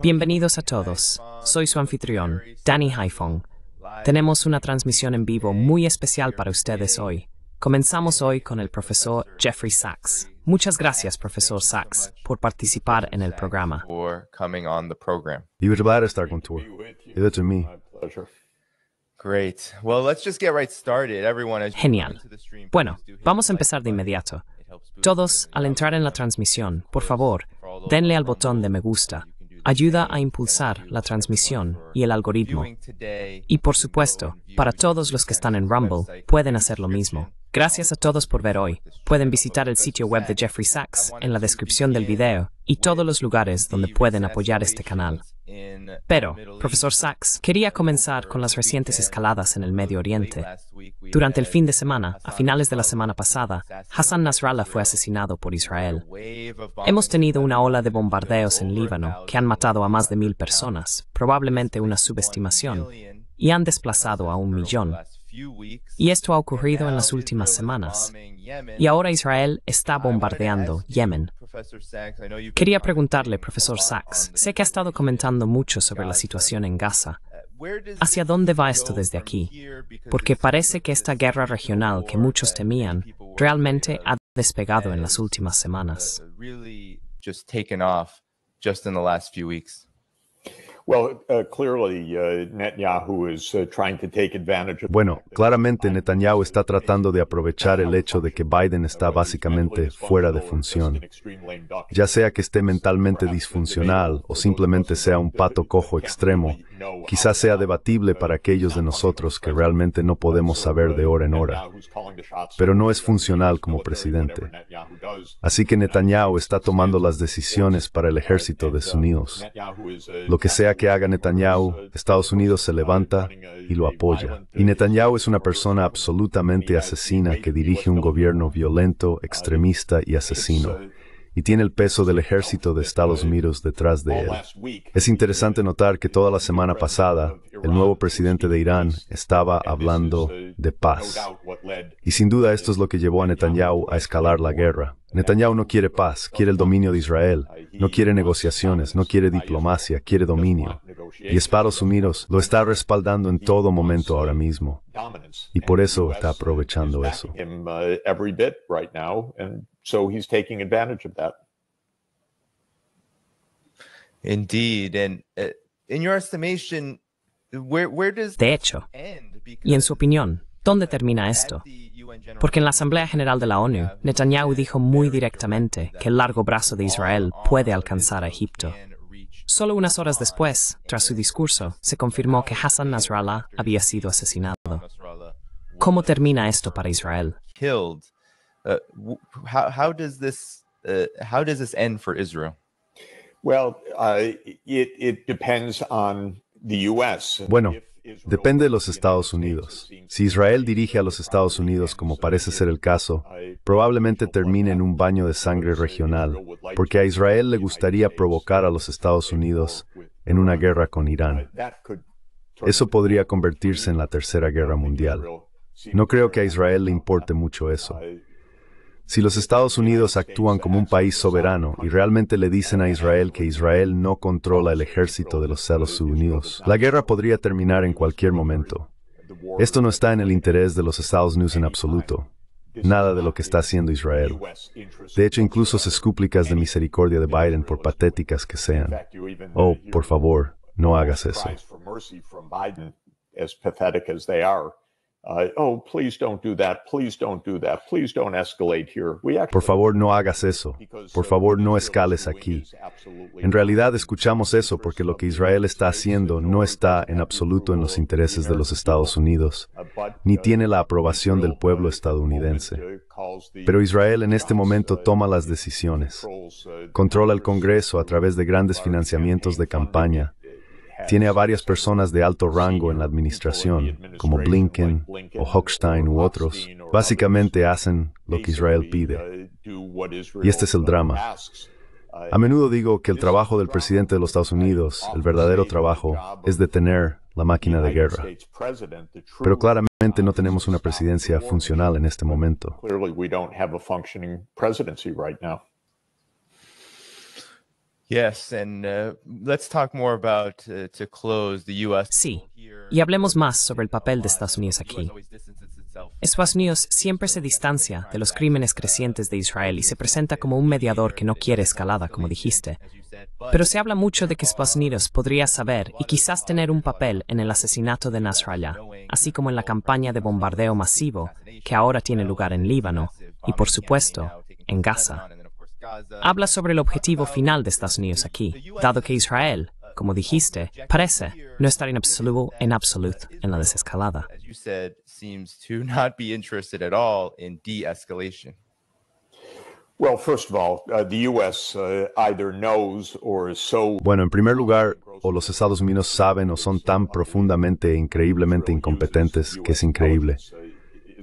Bienvenidos a todos. Soy su anfitrión, Danny Haifong. Tenemos una transmisión en vivo muy especial para ustedes hoy. Comenzamos hoy con el profesor Jeffrey Sachs. Muchas gracias, profesor Sachs, por participar en el programa. estar con Es Genial. Bueno, vamos a empezar de inmediato. Todos, al entrar en la transmisión, por favor, denle al botón de me gusta. Ayuda a impulsar la transmisión y el algoritmo. Y por supuesto, para todos los que están en Rumble, pueden hacer lo mismo. Gracias a todos por ver hoy. Pueden visitar el sitio web de Jeffrey Sachs en la descripción del video y todos los lugares donde pueden apoyar este canal. Pero, profesor Sachs, quería comenzar con las recientes escaladas en el Medio Oriente. Durante el fin de semana, a finales de la semana pasada, Hassan Nasrallah fue asesinado por Israel. Hemos tenido una ola de bombardeos en Líbano que han matado a más de mil personas, probablemente una subestimación, y han desplazado a un millón. Y esto ha ocurrido en las últimas semanas. Y ahora Israel está bombardeando Yemen. Quería preguntarle, profesor Sachs, sé que ha estado comentando mucho sobre la situación en Gaza. Uh, ¿Hacia dónde va esto desde aquí? Porque parece que esta guerra regional que muchos temían realmente ha despegado en las últimas uh, semanas. Bueno, claramente Netanyahu está tratando de aprovechar el hecho de que Biden está básicamente fuera de función, ya sea que esté mentalmente disfuncional o simplemente sea un pato cojo extremo Quizás sea debatible para aquellos de nosotros que realmente no podemos saber de hora en hora, pero no es funcional como presidente. Así que Netanyahu está tomando las decisiones para el ejército de Unidos. Lo que sea que haga Netanyahu, Estados Unidos se levanta y lo apoya. Y Netanyahu es una persona absolutamente asesina que dirige un gobierno violento, extremista y asesino y tiene el peso del ejército de Estados Unidos detrás de él. Es interesante notar que toda la semana pasada el nuevo presidente de Irán estaba hablando uh, de paz. Y sin duda esto es lo que llevó a Netanyahu a escalar la guerra. Netanyahu no quiere paz, quiere el dominio de Israel, uh, no quiere negociaciones, no quiere diplomacia, quiere dominio. Y Estados Unidos lo está respaldando en todo momento uh, ahora mismo. Y por eso está aprovechando eso de hecho, y en su opinión, ¿dónde termina esto? Porque en la Asamblea General de la ONU, Netanyahu dijo muy directamente que el largo brazo de Israel puede alcanzar a Egipto. Solo unas horas después, tras su discurso, se confirmó que Hassan Nasrallah había sido asesinado. ¿Cómo termina esto para Israel? Israel? Bueno. Depende de los Estados Unidos. Si Israel dirige a los Estados Unidos como parece ser el caso, probablemente termine en un baño de sangre regional, porque a Israel le gustaría provocar a los Estados Unidos en una guerra con Irán. Uh, eso podría convertirse en la Tercera Guerra Mundial. No creo que a Israel le uh, importe mucho eso. Si los Estados Unidos actúan como un país soberano y realmente le dicen a Israel que Israel no controla el ejército de los Estados Unidos, la guerra podría terminar en cualquier momento. Esto no está en el interés de los Estados Unidos en absoluto. Nada de lo que está haciendo Israel. De hecho, incluso sus escúplicas de misericordia de Biden, por patéticas que sean. Oh, por favor, no hagas eso oh, Por favor, no hagas eso. Por uh, favor, no escales aquí. En realidad, escuchamos eso porque lo que Israel está haciendo no está en absoluto en los intereses de los Estados Unidos, uh, ni uh, tiene la aprobación del pueblo estadounidense. Pero Israel en este momento toma las decisiones. Controla el Congreso a través de grandes financiamientos de campaña tiene a varias personas de alto rango en la administración, como Blinken o Hochstein u otros. Básicamente hacen lo que Israel pide. Y este es el drama. A menudo digo que el trabajo del presidente de los Estados Unidos, el verdadero trabajo, es detener la máquina de guerra. Pero claramente no tenemos una presidencia funcional en este momento. Sí, y hablemos más sobre el papel de Estados Unidos aquí. Estados Unidos siempre se distancia de los crímenes uh, crecientes de Israel y se presenta como un mediador que no quiere escalada, como dijiste. Pero se habla mucho de que Estados Unidos podría saber y quizás tener un papel en el asesinato de Nasrallah, así como en la campaña de bombardeo masivo que ahora tiene lugar en Líbano y, por supuesto, en Gaza habla sobre el objetivo final de Estados Unidos aquí, dado que Israel, como dijiste, parece no estar en absoluto, en absoluto, en la desescalada. Bueno, en primer lugar, o los Estados Unidos saben o son tan profundamente e increíblemente incompetentes que es increíble.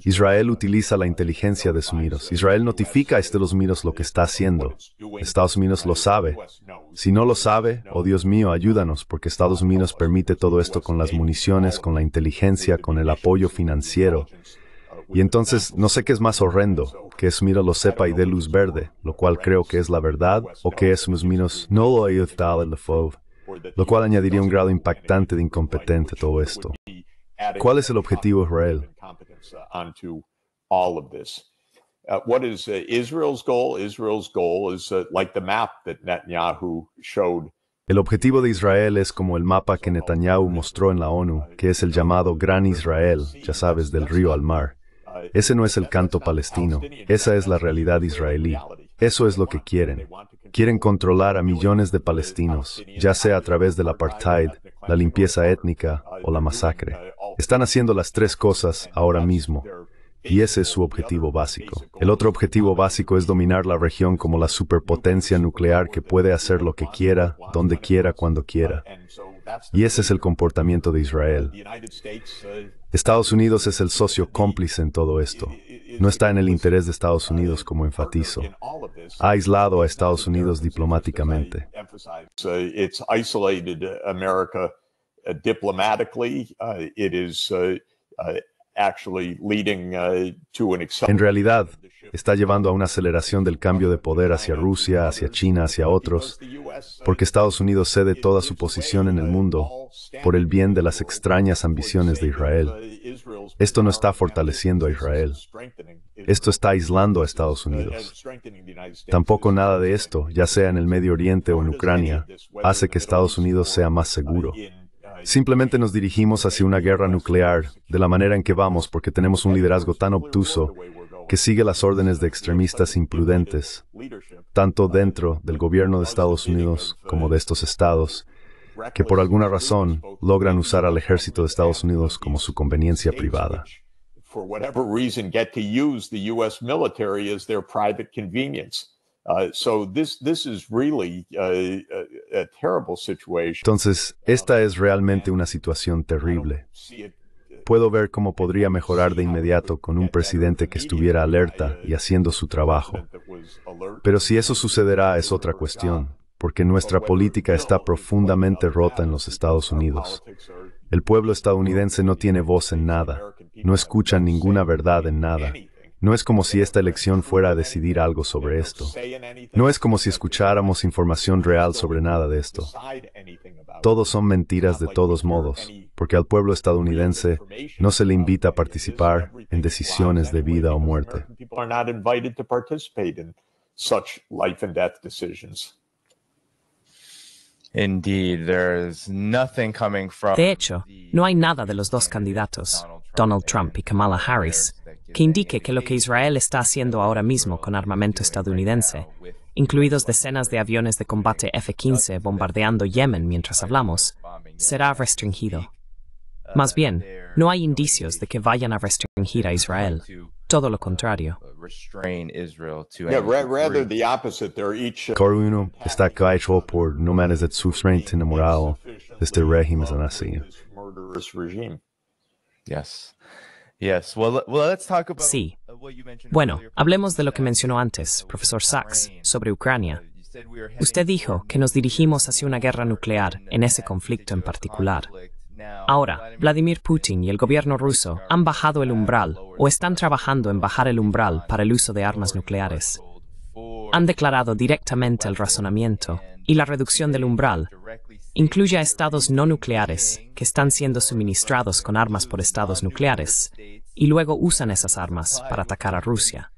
Israel utiliza la inteligencia de Sumiros. Israel notifica a Estados Miros lo que está haciendo. Estados Unidos lo sabe. Si no lo sabe, oh Dios mío, ayúdanos, porque Estados Unidos permite todo esto con las municiones, con la inteligencia, con el apoyo financiero. Y entonces, no sé qué es más horrendo, que Sumiros lo sepa y dé luz verde, lo cual creo que es la verdad, o que Unidos no lo haya dado el lo cual añadiría un grado impactante de incompetente a todo esto. ¿Cuál es el objetivo de Israel? Uh, el objetivo de Israel es como el mapa que Netanyahu mostró en la ONU, que es el llamado Gran Israel, ya sabes, del río al mar. Ese no es el canto palestino, esa es la realidad israelí. Eso es lo que quieren. Quieren controlar a millones de palestinos, ya sea a través del apartheid, la limpieza étnica o la masacre. Están haciendo las tres cosas ahora mismo. Y ese es su objetivo básico. El otro objetivo básico es dominar la región como la superpotencia nuclear que puede hacer lo que quiera, donde quiera, cuando quiera. Y ese es el comportamiento de Israel. Estados Unidos es el socio cómplice en todo esto. No está en el interés de Estados Unidos, como enfatizo. Ha aislado a Estados Unidos diplomáticamente. Uh, en realidad, está llevando a una aceleración del cambio de poder hacia Rusia, hacia China, hacia otros, uh, porque Estados Unidos cede toda su posición en el mundo por el bien de las extrañas ambiciones de Israel. Uh, esto no está fortaleciendo a Israel. Esto está aislando a Estados Unidos. Tampoco nada de esto, ya sea en el Medio Oriente o en Ucrania, hace que Estados Unidos sea más seguro. Simplemente nos dirigimos hacia una guerra nuclear de la manera en que vamos porque tenemos un liderazgo tan obtuso que sigue las órdenes de extremistas imprudentes, tanto dentro del gobierno de Estados Unidos como de estos estados, que por alguna razón logran usar al ejército de Estados Unidos como su conveniencia privada. Entonces, esta es realmente una situación terrible. Puedo ver cómo podría mejorar de inmediato con un presidente que estuviera alerta y haciendo su trabajo. Pero si eso sucederá es otra cuestión, porque nuestra política está profundamente rota en los Estados Unidos. El pueblo estadounidense no tiene voz en nada, no escucha ninguna verdad en nada. No es como si esta elección fuera a decidir algo sobre esto. No es como si escucháramos información real sobre nada de esto. Todos son mentiras de todos modos, porque al pueblo estadounidense no se le invita a participar en decisiones de vida o muerte. De hecho, no hay nada de los dos candidatos, Donald Trump y Kamala Harris, que indique que lo que Israel está haciendo ahora mismo con armamento estadounidense, incluidos decenas de aviones de combate F-15 bombardeando Yemen mientras hablamos, será restringido. Más bien, no hay indicios de que vayan a restringir a Israel. Todo lo contrario. está por no de este régimen Yes. Sí. Bueno, hablemos de lo que mencionó antes, profesor Sachs, sobre Ucrania. Uh, Usted dijo que nos dirigimos hacia una guerra nuclear en ese conflicto en particular. Ahora, Vladimir Putin y el gobierno ruso han bajado el umbral o están trabajando en bajar el umbral para el uso de armas nucleares. Han declarado directamente el razonamiento y la reducción del umbral incluye a estados no nucleares que están siendo suministrados con armas por estados nucleares y luego usan esas armas para atacar a Rusia.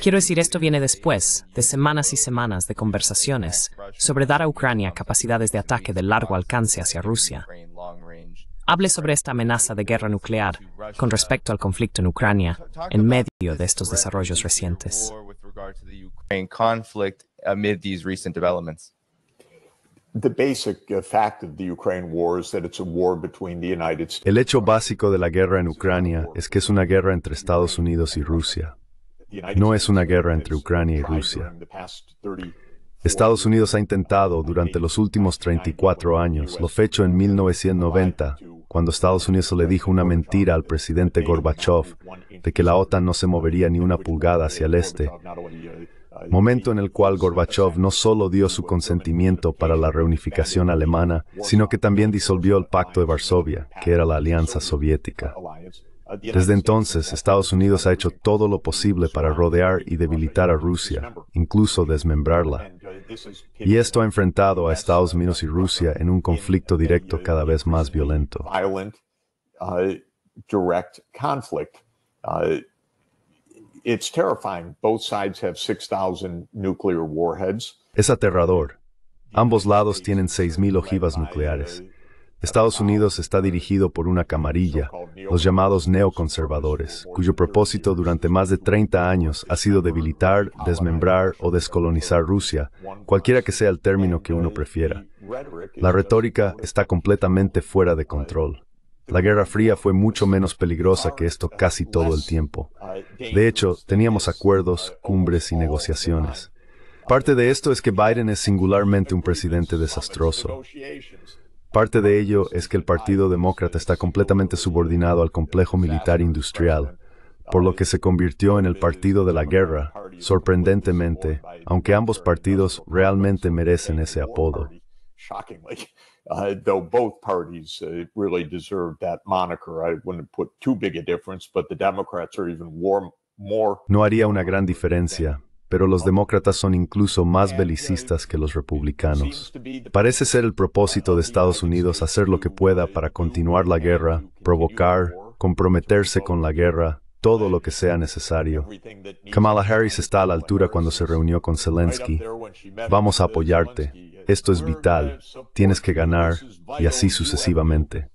Quiero decir, esto viene después de semanas y semanas de conversaciones sobre dar a Ucrania capacidades de ataque de largo alcance hacia Rusia. Hable sobre esta amenaza de guerra nuclear con respecto al conflicto en Ucrania en medio de estos desarrollos recientes. El hecho básico de la guerra en Ucrania es que es una guerra entre Estados Unidos y Rusia. No es una guerra entre Ucrania y Rusia. Estados Unidos ha intentado durante los últimos 34 años, lo fecho en 1990, cuando Estados Unidos le dijo una mentira al presidente Gorbachev de que la OTAN no se movería ni una pulgada hacia el este momento en el cual Gorbachev no solo dio su consentimiento para la reunificación alemana, sino que también disolvió el Pacto de Varsovia, que era la alianza soviética. Desde entonces, Estados Unidos ha hecho todo lo posible para rodear y debilitar a Rusia, incluso desmembrarla. Y esto ha enfrentado a Estados Unidos y Rusia en un conflicto directo cada vez más violento. Uh, uh, es aterrador. Ambos lados tienen 6.000 ojivas nucleares. Estados Unidos está dirigido por una camarilla, los llamados neoconservadores, cuyo propósito durante más de 30 años ha sido debilitar, desmembrar o descolonizar Rusia, cualquiera que sea el término que uno prefiera. La retórica está completamente fuera de control. La Guerra Fría fue mucho menos peligrosa que esto casi todo el tiempo. De hecho, teníamos acuerdos, cumbres y negociaciones. Parte de esto es que Biden es singularmente un presidente desastroso. Parte de ello es que el Partido Demócrata está completamente subordinado al complejo militar industrial, por lo que se convirtió en el Partido de la Guerra, sorprendentemente, aunque ambos partidos realmente merecen ese apodo. No haría una gran diferencia. Pero los demócratas son incluso más uh, belicistas que los republicanos. Parece ser el propósito de Estados Unidos hacer lo que pueda para continuar la guerra, provocar, comprometerse con la guerra, todo lo que sea necesario. Kamala Harris está a la altura cuando se reunió con Zelensky. Vamos a uh, apoyarte. Esto es vital, tienes que ganar y así sucesivamente.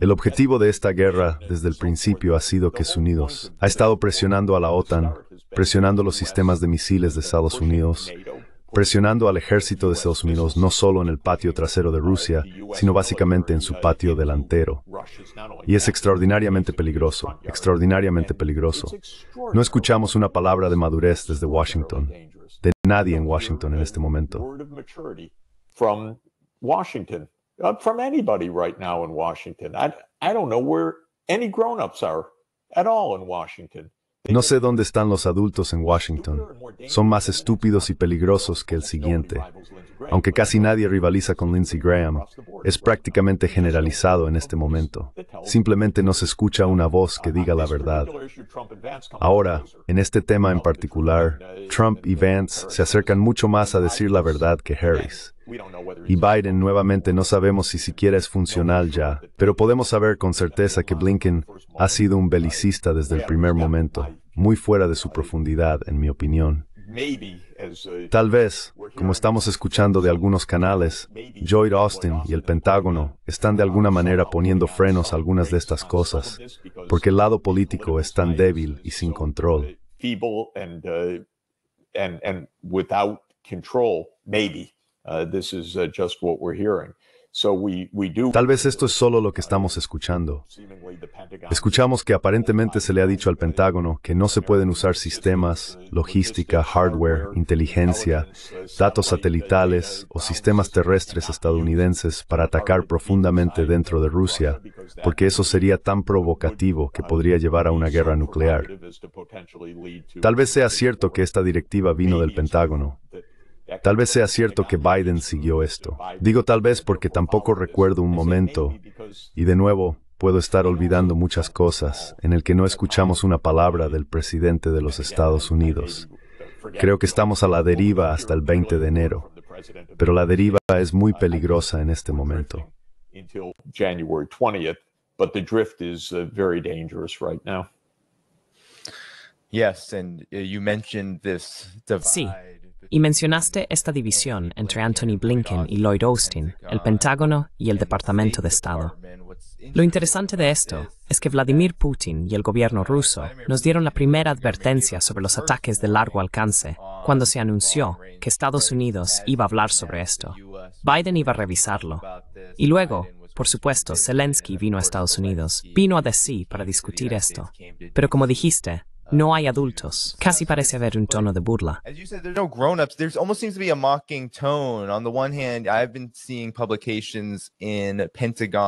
El objetivo de esta guerra desde el principio ha sido que Unidos ha estado presionando a la OTAN, presionando los sistemas de misiles de Estados Unidos, presionando al ejército de Estados Unidos no solo en el patio trasero de Rusia, sino básicamente en su patio delantero. Y es extraordinariamente peligroso, extraordinariamente peligroso. No escuchamos una palabra de madurez desde Washington, de nadie en Washington en este momento. from Washington, uh, from anybody right now in Washington. I, I don't know where any grown-ups are at all in Washington. No sé dónde están los adultos en Washington. Son más estúpidos y peligrosos que el siguiente. Aunque casi nadie rivaliza con Lindsey Graham, es prácticamente generalizado en este momento. Simplemente no se escucha una voz que diga la verdad. Ahora, en este tema en particular, Trump y Vance se acercan mucho más a decir la verdad que Harris. Y Biden nuevamente no sabemos si siquiera es funcional ya, pero podemos saber con certeza que Blinken ha sido un belicista desde el primer momento, muy fuera de su profundidad, en mi opinión. Uh, Tal vez, como estamos escuchando de algunos canales, Lloyd Austin y el Pentágono están de uh, alguna manera poniendo frenos a algunas de estas cosas, porque el lado político es tan débil y sin uh, control. control, just what we're hearing. Tal vez esto es solo lo que estamos escuchando. Escuchamos que aparentemente se le ha dicho al Pentágono que no se pueden usar sistemas, logística, hardware, inteligencia, datos satelitales o sistemas terrestres estadounidenses para atacar profundamente dentro de Rusia, porque eso sería tan provocativo que podría llevar a una guerra nuclear. Tal vez sea cierto que esta directiva vino del Pentágono, Tal vez sea cierto que Biden siguió esto. Digo tal vez porque tampoco recuerdo un momento, y de nuevo, puedo estar olvidando muchas cosas, en el que no escuchamos una palabra del presidente de los Estados Unidos. Creo que estamos a la deriva hasta el 20 de enero, pero la deriva es muy peligrosa en este momento. Sí, y mencionaste esta división entre Anthony Blinken y Lloyd Austin, el Pentágono y el Departamento de Estado. Lo interesante de esto es que Vladimir Putin y el gobierno ruso nos dieron la primera advertencia sobre los ataques de largo alcance cuando se anunció que Estados Unidos iba a hablar sobre esto. Biden iba a revisarlo. Y luego, por supuesto, Zelensky vino a Estados Unidos, vino a DC para discutir esto. Pero como dijiste, no hay adultos. Casi parece haber un tono de burla.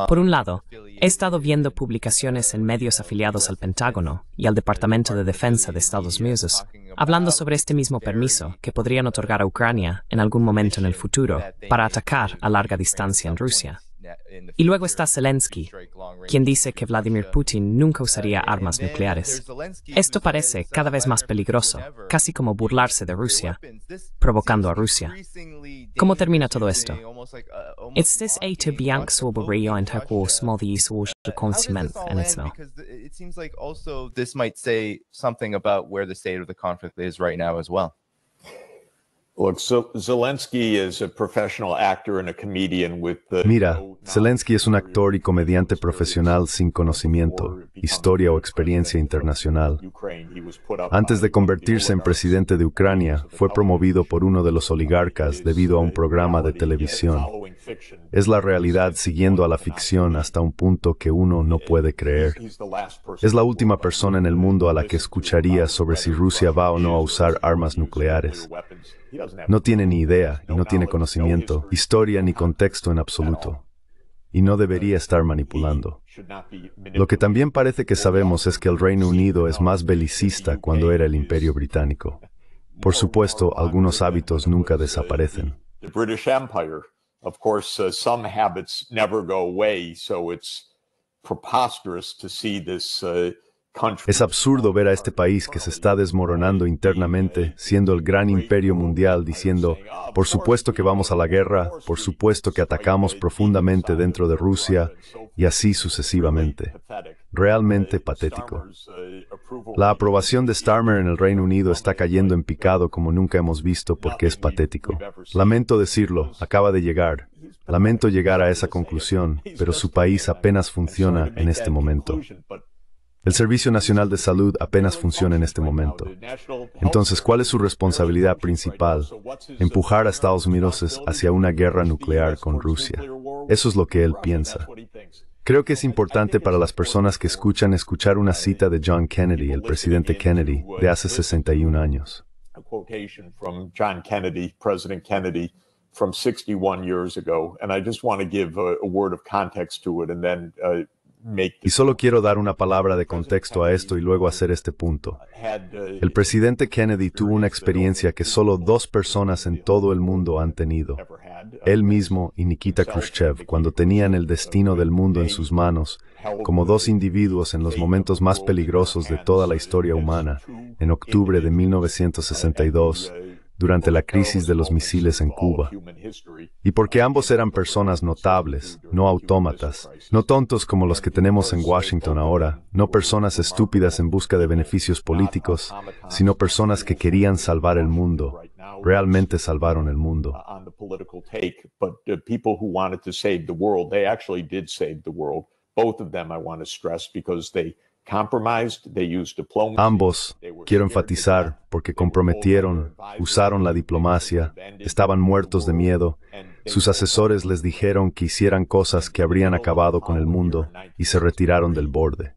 Por un lado, he estado viendo publicaciones en medios afiliados al Pentágono y al Departamento de Defensa de Estados Unidos hablando sobre este mismo permiso que podrían otorgar a Ucrania en algún momento en el futuro para atacar a larga distancia en Rusia. Y luego está Zelensky, quien dice que Vladimir uh, Putin nunca usaría armas nucleares. Esto parece cada vez más peligroso, casi como burlarse de Rusia, provocando a Rusia. ¿Cómo termina todo esto? ¿Es this a to Bianc Swobberio the Hagwar Smoldi Swordshire Consiment and it's uh, now. Uh, it seems like also this might say something about where the state of the conflict is right now as well. Mira, Zelensky es un actor y comediante profesional sin conocimiento, historia o experiencia internacional. Antes de convertirse en presidente de Ucrania, fue promovido por uno de los oligarcas debido a un programa de televisión. Es la realidad siguiendo a la ficción hasta un punto que uno no puede creer. Es la última persona en el mundo a la que escucharía sobre si Rusia va o no a usar armas nucleares. No tiene ni idea y no tiene conocimiento, historia ni contexto en absoluto. Y no debería estar manipulando. Lo que también parece que sabemos es que el Reino Unido es más belicista cuando era el Imperio Británico. Por supuesto, algunos hábitos nunca desaparecen. preposterous to see this uh, es absurdo ver a este país que se está desmoronando internamente, siendo el gran imperio mundial, diciendo, por supuesto que vamos a la guerra, por supuesto que atacamos profundamente dentro de Rusia, y así sucesivamente. Realmente patético. La aprobación de Starmer en el Reino Unido está cayendo en picado como nunca hemos visto porque es patético. Lamento decirlo, acaba de llegar. Lamento llegar a esa conclusión, pero su país apenas funciona en este momento. El Servicio Nacional de Salud apenas funciona en este momento. Entonces, ¿cuál es su responsabilidad principal? Empujar a Estados Unidos hacia una guerra nuclear con Rusia. Eso es lo que él piensa. Creo que es importante para las personas que escuchan escuchar una cita de John Kennedy, el presidente Kennedy, de hace 61 años. And I just want to give a, word of context to it and then uh, y solo quiero dar una palabra de contexto a esto y luego hacer este punto. El presidente Kennedy tuvo una experiencia que solo dos personas en todo el mundo han tenido. Él mismo y Nikita Khrushchev, cuando tenían el destino del mundo en sus manos, como dos individuos en los momentos más peligrosos de toda la historia humana, en octubre de 1962, durante la crisis de los misiles en Cuba, y porque ambos eran personas notables, no autómatas, no tontos como los que tenemos en Washington ahora, no personas estúpidas en busca de beneficios políticos, sino personas que querían salvar el mundo, realmente salvaron el mundo. because Ambos, quiero enfatizar, porque comprometieron, usaron la diplomacia, estaban muertos de miedo, sus asesores les dijeron que hicieran cosas que habrían acabado con el mundo y se retiraron del borde.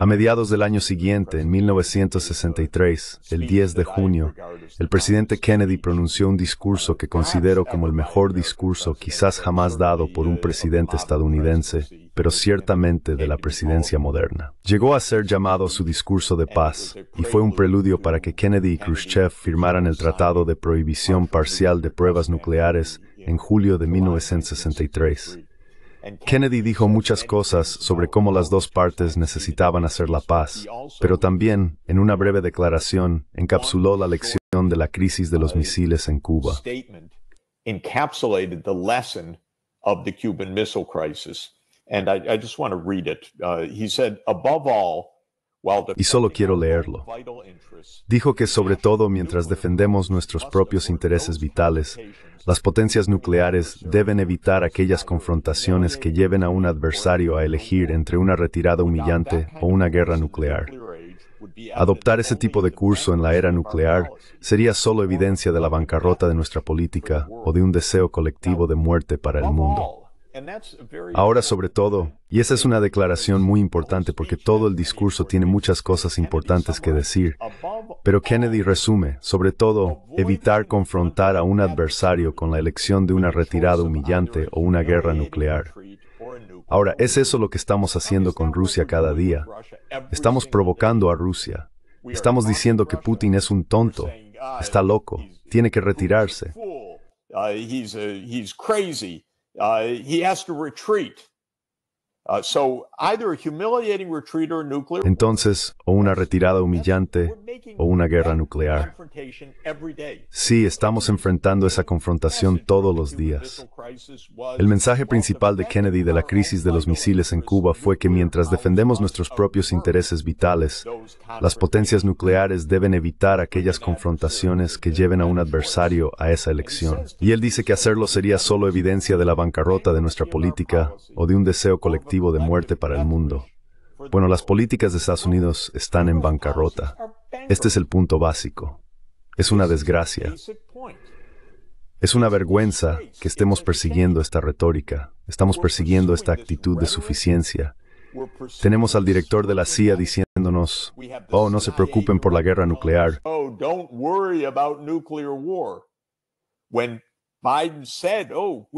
A mediados del año siguiente, en 1963, el 10 de junio, el presidente Kennedy pronunció un discurso que considero como el mejor discurso quizás jamás dado por un presidente estadounidense, pero ciertamente de la presidencia moderna. Llegó a ser llamado su discurso de paz y fue un preludio para que Kennedy y Khrushchev firmaran el Tratado de Prohibición Parcial de Pruebas Nucleares en julio de 1963. Kennedy dijo muchas cosas sobre cómo las dos partes necesitaban hacer la paz, pero también, en una breve declaración, encapsuló la lección de la crisis de los misiles en Cuba. all, y solo quiero leerlo. Dijo que sobre todo mientras defendemos nuestros propios intereses vitales, las potencias nucleares deben evitar aquellas confrontaciones que lleven a un adversario a elegir entre una retirada humillante o una guerra nuclear. Adoptar ese tipo de curso en la era nuclear sería solo evidencia de la bancarrota de nuestra política o de un deseo colectivo de muerte para el mundo. Ahora sobre todo, y esa es una declaración muy importante porque todo el discurso tiene muchas cosas importantes que decir, pero Kennedy resume, sobre todo, evitar confrontar a un adversario con la elección de una retirada humillante o una guerra nuclear. Ahora, ¿es eso lo que estamos haciendo con Rusia cada día? Estamos provocando a Rusia. Estamos diciendo que Putin es un tonto, ah, está loco, tiene que retirarse. Uh, he has to retreat Uh, Entonces, o una retirada humillante o una guerra nuclear. Sí, estamos enfrentando esa confrontación todos los días. El mensaje principal de Kennedy de la crisis de los misiles en Cuba fue que mientras defendemos nuestros propios intereses vitales, las potencias nucleares deben evitar aquellas confrontaciones que lleven a un adversario a esa elección. Y él dice que hacerlo sería solo evidencia de la bancarrota de nuestra política o de un deseo colectivo de muerte para el mundo. Bueno, las políticas de Estados Unidos están en bancarrota. Este es el punto básico. Es una desgracia. Es una vergüenza que estemos persiguiendo esta retórica, estamos persiguiendo esta actitud de suficiencia. Tenemos al director de la CIA diciéndonos, oh, no se preocupen por la guerra nuclear. Oh, Oh,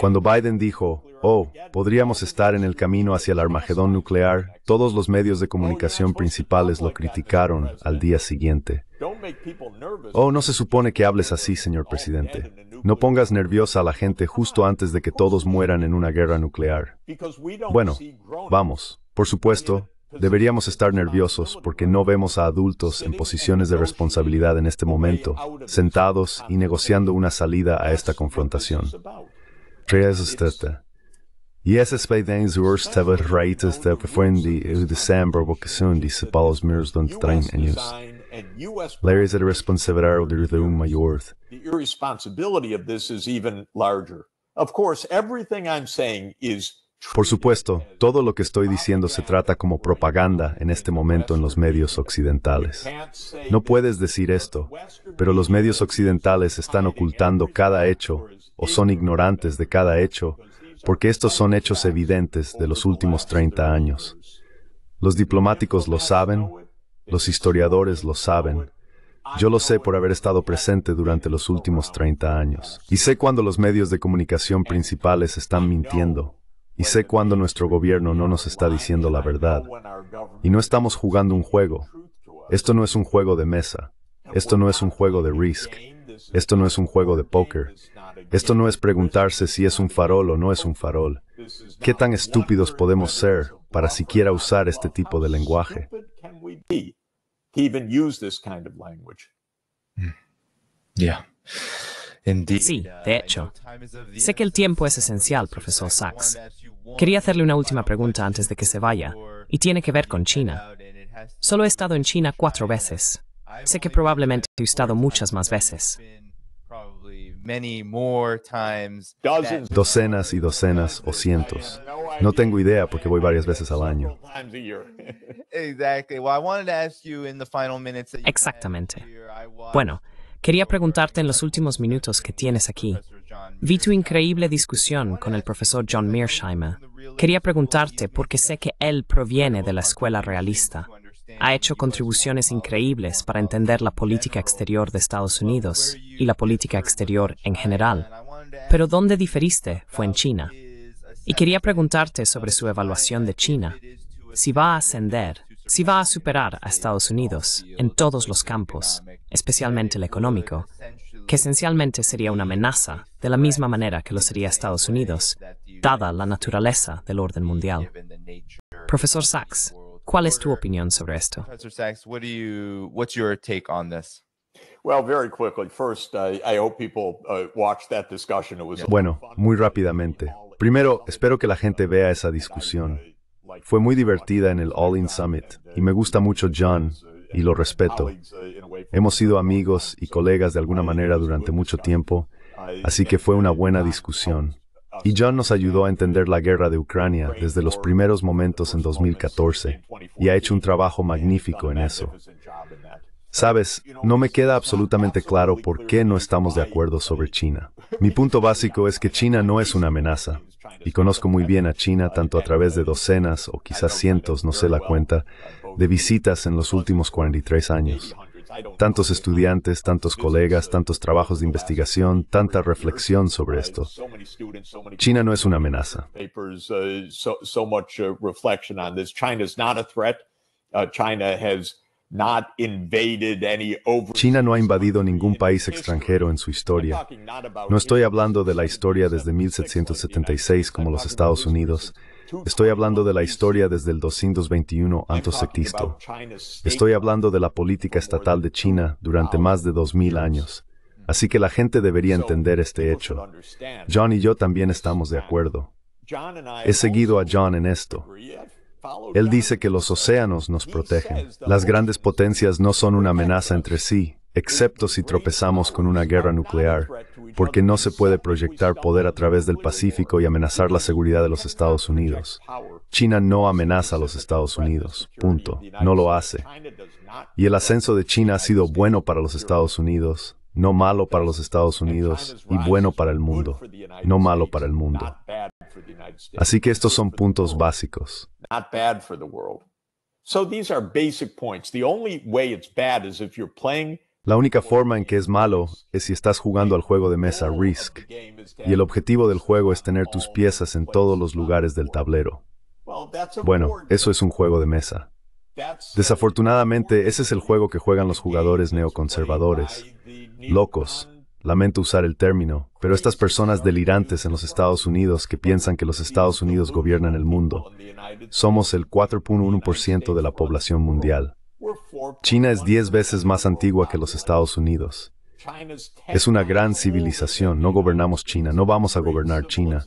Cuando Biden dijo, oh, podríamos estar en el camino hacia el Armagedón nuclear, todos los medios de comunicación principales lo criticaron al día siguiente. Oh, no se supone que hables así, señor presidente. No pongas nerviosa a la gente justo antes de que todos mueran en una guerra nuclear. Bueno, vamos. Por supuesto, Deberíamos estar nerviosos porque no vemos a adultos en posiciones de responsabilidad en este momento, sentados y negociando una salida a esta confrontación. Este. Y ese es estava reita, que foi em dezembro, vocação de Paulo Mirs, onde tem anos. Larry's a responsabilidade de um maior. The irresponsibility el this is even larger. Of course, everything I'm por supuesto, todo lo que estoy diciendo se trata como propaganda en este momento en los medios occidentales. No puedes decir esto, pero los medios occidentales están ocultando cada hecho o son ignorantes de cada hecho porque estos son hechos evidentes de los últimos 30 años. Los diplomáticos lo saben, los historiadores lo saben, yo lo sé por haber estado presente durante los últimos 30 años. Y sé cuando los medios de comunicación principales están mintiendo, y sé cuándo nuestro gobierno no nos está diciendo la verdad. Y no estamos jugando un juego. Esto no es un juego de mesa. Esto no es un juego de Risk. Esto no es un juego de póker. Esto no es preguntarse si es un farol o no es un farol. ¿Qué tan estúpidos podemos ser para siquiera usar este tipo de lenguaje? Mm. Sí, de hecho. Sé que el tiempo es esencial, profesor Sachs, Quería hacerle una última pregunta antes de que se vaya, y tiene que ver con China. Solo he estado en China cuatro veces. Sé que probablemente he estado muchas más veces. Docenas y docenas o cientos. No tengo idea porque voy varias veces al año. Exactamente. Bueno, quería preguntarte en los últimos minutos que tienes aquí, Vi tu increíble discusión con el profesor John Mearsheimer. Quería preguntarte porque sé que él proviene de la escuela realista. Ha hecho contribuciones increíbles para entender la política exterior de Estados Unidos y la política exterior en general. Pero ¿dónde diferiste fue en China. Y quería preguntarte sobre su evaluación de China. Si va a ascender, si va a superar a Estados Unidos en todos los campos, especialmente el económico, que esencialmente sería una amenaza, de la misma manera que lo sería Estados Unidos, dada la naturaleza del orden mundial. Profesor Sachs, ¿cuál es tu opinión sobre esto? Uh, bueno, muy rápidamente. Primero, espero que la gente vea esa discusión. Fue muy divertida en el All In Summit y me gusta mucho John, y lo respeto. Hemos sido amigos y colegas de alguna manera durante mucho tiempo, así que fue una buena discusión. Y John nos ayudó a entender la guerra de Ucrania desde los primeros momentos en 2014 y ha hecho un trabajo magnífico en eso. Sabes, no me queda absolutamente claro por qué no estamos de acuerdo sobre China. Mi punto básico es que China no es una amenaza, y conozco muy bien a China tanto a través de docenas o quizás cientos, no sé la cuenta, de visitas en los últimos 43 años. Tantos estudiantes, tantos colegas, tantos trabajos de investigación, tanta reflexión sobre esto. China no es una amenaza. China no ha invadido ningún país extranjero en su historia. No estoy hablando de la historia desde 1776 como los Estados Unidos. Estoy hablando de la historia desde el 221 a.C. Estoy hablando de la política estatal de China durante más de 2000 años. Así que la gente debería entender este hecho. John y yo también estamos de acuerdo. He seguido a John en esto. Él dice que los océanos nos protegen. Las grandes potencias no son una amenaza entre sí, excepto si tropezamos con una guerra nuclear, porque no se puede proyectar poder a través del Pacífico y amenazar la seguridad de los Estados Unidos. China no amenaza a los Estados Unidos, punto, no lo hace. Y el ascenso de China ha sido bueno para los Estados Unidos, no malo para los Estados Unidos y bueno para el mundo, no malo para el mundo. Así que estos son puntos básicos. So these are basic points. The only way it's bad is if you're playing la única forma en que es malo es si estás jugando al juego de mesa Risk, y el objetivo del juego es tener tus piezas en todos los lugares del tablero. Bueno, eso es un juego de mesa. Desafortunadamente, ese es el juego que juegan los jugadores neoconservadores, locos. Lamento usar el término, pero estas personas delirantes en los Estados Unidos que piensan que los Estados Unidos gobiernan el mundo. Somos el 4.1% de la población mundial. China es diez veces más antigua que los Estados Unidos. Es una gran civilización, no gobernamos China, no vamos a gobernar China.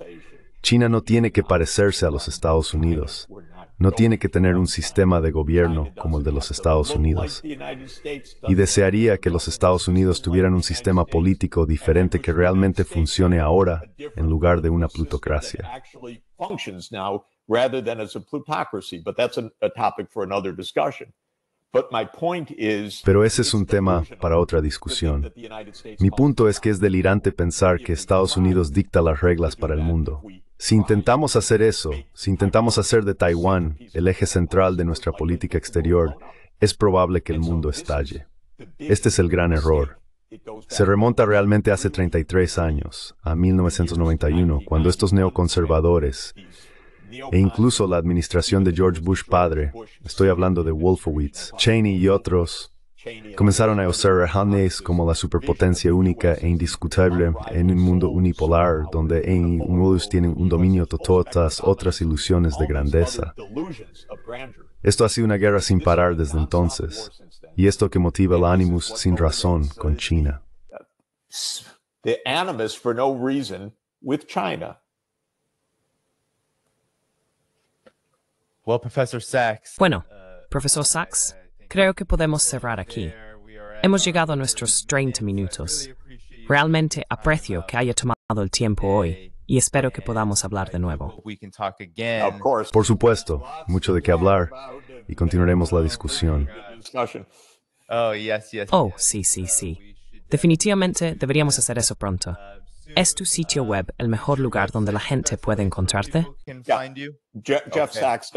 China no tiene que parecerse a los Estados Unidos, no tiene que tener un sistema de gobierno como el de los Estados Unidos. Y desearía que los Estados Unidos tuvieran un sistema político diferente que realmente funcione ahora en lugar de una plutocracia. Pero ese es un tema para otra discusión. Mi punto es que es delirante pensar que Estados Unidos dicta las reglas para el mundo. Si intentamos hacer eso, si intentamos hacer de Taiwán el eje central de nuestra política exterior, es probable que el mundo estalle. Este es el gran error. Se remonta realmente hace 33 años, a 1991, cuando estos neoconservadores e incluso la administración de George Bush padre, estoy hablando de Wolfowitz, Cheney y otros, comenzaron a usar Hannes como la superpotencia única e indiscutible en un mundo unipolar donde y tienen un dominio de todas otras ilusiones de grandeza. Esto ha sido una guerra sin parar desde entonces, y esto que motiva el animus sin razón con China. China. Bueno, uh, profesor Sachs, creo que podemos cerrar aquí. Hemos llegado a nuestros 30 minutos. Realmente aprecio que haya tomado el tiempo hoy y espero que podamos hablar de nuevo. Por supuesto, mucho de qué hablar y continuaremos la discusión. Oh, oh sí, sí, uh, sí. Definitivamente deberíamos hacer eso pronto. ¿Es tu sitio web el mejor lugar donde la gente puede encontrarte?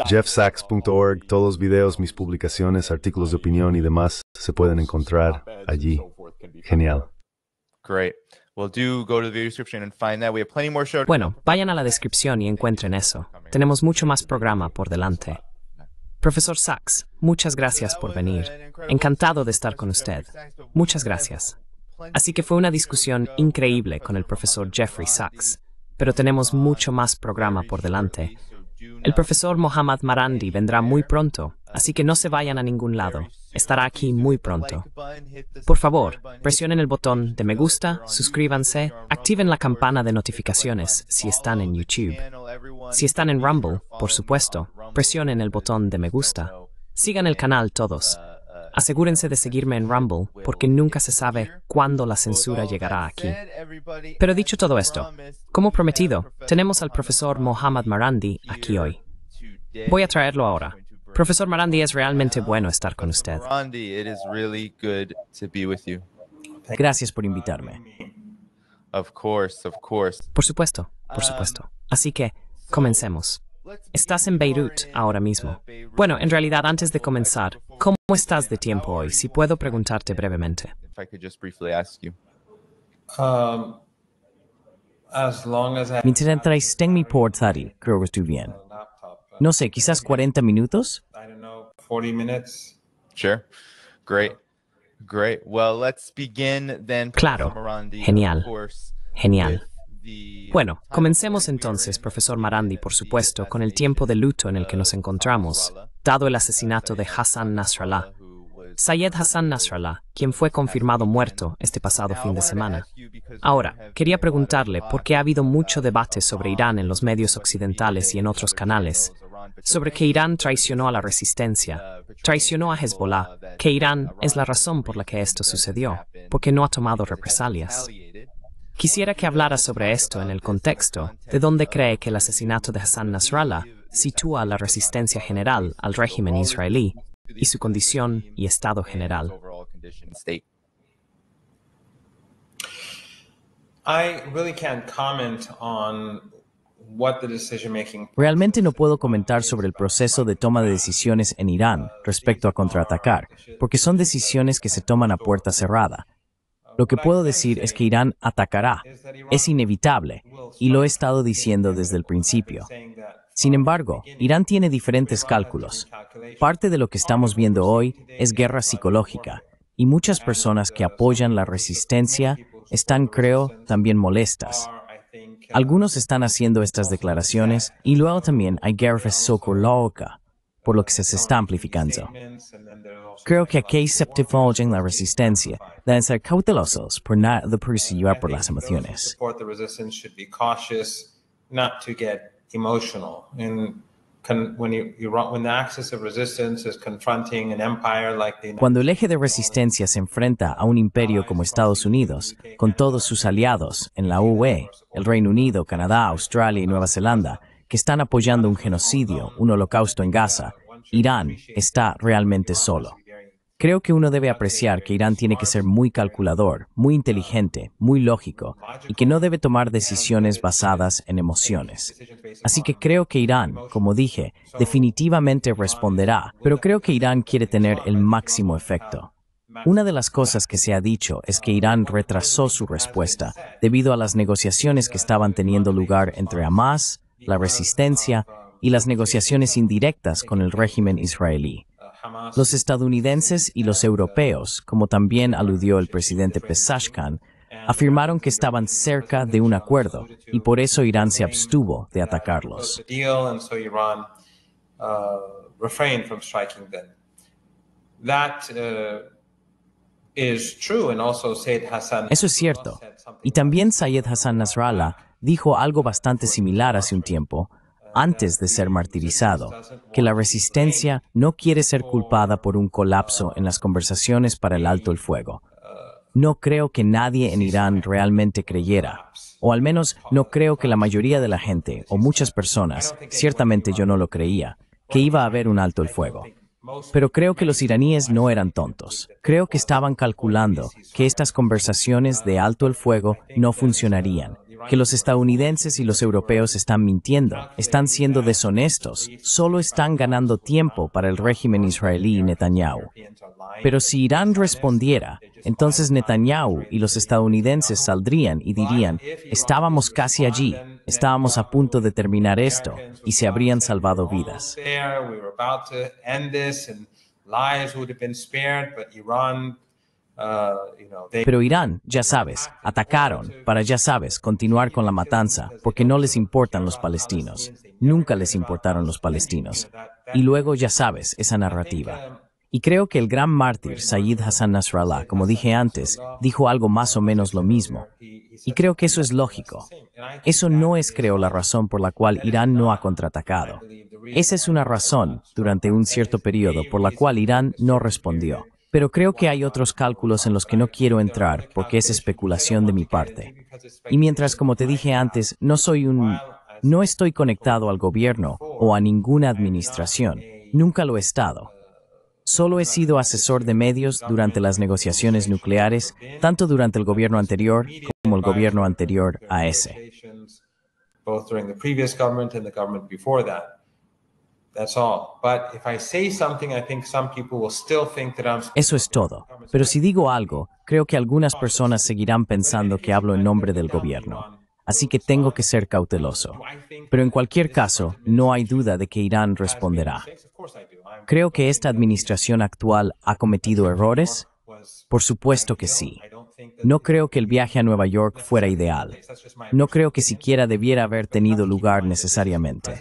jeffsax.org todos los videos, mis publicaciones, artículos de opinión y demás se pueden encontrar allí. Genial. Bueno, vayan a la descripción y encuentren eso. Tenemos mucho más programa por delante. Profesor Sachs, muchas gracias por venir. Encantado de estar con usted. Muchas gracias. Así que fue una discusión increíble con el profesor Jeffrey Sachs, pero tenemos mucho más programa por delante. El profesor Mohammad Marandi vendrá muy pronto, así que no se vayan a ningún lado. Estará aquí muy pronto. Por favor, presionen el botón de me gusta, suscríbanse, activen la campana de notificaciones si están en YouTube. Si están en Rumble, por supuesto, presionen el botón de me gusta. Sigan el canal todos. Asegúrense de seguirme en Rumble porque nunca se sabe cuándo la censura llegará aquí. Pero dicho todo esto, como prometido, tenemos al profesor Mohammad Marandi aquí hoy. Voy a traerlo ahora. Profesor Marandi, es realmente bueno estar con usted. Gracias por invitarme. Por supuesto, por supuesto. Así que, comencemos. Estás en Beirut ahora mismo. Bueno, en realidad, antes de comenzar, ¿cómo estás de tiempo hoy? Si puedo preguntarte brevemente. creo que estoy bien. No sé, quizás 40 minutos. Claro. Genial. Genial. Bueno, comencemos entonces, profesor Marandi, por supuesto, con el tiempo de luto en el que nos encontramos, dado el asesinato de Hassan Nasrallah. Sayed Hassan Nasrallah, quien fue confirmado muerto este pasado fin de semana. Ahora, quería preguntarle por qué ha habido mucho debate sobre Irán en los medios occidentales y en otros canales, sobre que Irán traicionó a la resistencia, traicionó a Hezbollah, que Irán es la razón por la que esto sucedió, porque no ha tomado represalias. Quisiera que hablara sobre esto en el contexto de dónde cree que el asesinato de Hassan Nasrallah sitúa la resistencia general al régimen israelí y su condición y estado general. Realmente no puedo comentar sobre el proceso de toma de decisiones en Irán respecto a contraatacar, porque son decisiones que se toman a puerta cerrada. Lo que puedo decir es que Irán atacará. Es inevitable. Y lo he estado diciendo desde el principio. Sin embargo, Irán tiene diferentes cálculos. Parte de lo que estamos viendo hoy es guerra psicológica. Y muchas personas que apoyan la resistencia están, creo, también molestas. Algunos están haciendo estas declaraciones y luego también hay guerra psicológica, por lo que se está amplificando. Creo que aquí se en la resistencia. Deben ser cautelosos por no perseguir por las emociones. Cuando el eje de resistencia se enfrenta a un imperio como Estados Unidos, con todos sus aliados en la UE, el Reino Unido, Canadá, Australia y Nueva Zelanda, que están apoyando un genocidio, un holocausto en Gaza, Irán está realmente solo. Creo que uno debe apreciar que Irán tiene que ser muy calculador, muy inteligente, muy lógico, y que no debe tomar decisiones basadas en emociones. Así que creo que Irán, como dije, definitivamente responderá, pero creo que Irán quiere tener el máximo efecto. Una de las cosas que se ha dicho es que Irán retrasó su respuesta debido a las negociaciones que estaban teniendo lugar entre Hamas, la resistencia y las negociaciones indirectas con el régimen israelí. Los estadounidenses y los europeos, como también aludió el presidente Pesachkan, afirmaron que estaban cerca de un acuerdo y por eso Irán se abstuvo de atacarlos. Eso es cierto. Y también Sayed Hassan Nasrallah dijo algo bastante similar hace un tiempo, antes de ser martirizado, que la resistencia no quiere ser culpada por un colapso en las conversaciones para el alto el fuego. No creo que nadie en Irán realmente creyera, o al menos no creo que la mayoría de la gente, o muchas personas, ciertamente yo no lo creía, que iba a haber un alto el fuego. Pero creo que los iraníes no eran tontos. Creo que estaban calculando que estas conversaciones de alto el fuego no funcionarían que los estadounidenses y los europeos están mintiendo, están siendo deshonestos, solo están ganando tiempo para el régimen israelí y Netanyahu. Pero si Irán respondiera, entonces Netanyahu y los estadounidenses saldrían y dirían, estábamos casi allí, estábamos a punto de terminar esto, y se habrían salvado vidas. Uh, Pero Irán, ya sabes, atacaron para, ya sabes, continuar con la matanza, porque no les importan los palestinos. Nunca les importaron los palestinos. Y luego, ya sabes, esa narrativa. Y creo que el gran mártir, Sayyid Hassan Nasrallah, como dije antes, dijo algo más o menos lo mismo. Y creo que eso es lógico. Eso no es, creo, la razón por la cual Irán no ha contraatacado. Esa es una razón, durante un cierto periodo, por la cual Irán no respondió. Pero creo que hay otros cálculos en los que no quiero entrar porque es especulación de mi parte. Y mientras, como te dije antes, no soy un... No estoy conectado al gobierno o a ninguna administración. Nunca lo he estado. Solo he sido asesor de medios durante las negociaciones nucleares, tanto durante el gobierno anterior como el gobierno anterior a ese. Eso es todo. Pero si digo algo, creo que algunas personas seguirán pensando que hablo en nombre del gobierno. Así que tengo que ser cauteloso. Pero en cualquier caso, no hay duda de que Irán responderá. Creo que esta administración actual ha cometido errores. Por supuesto que sí. No creo que el viaje a Nueva York fuera ideal. No creo que siquiera debiera haber tenido lugar necesariamente.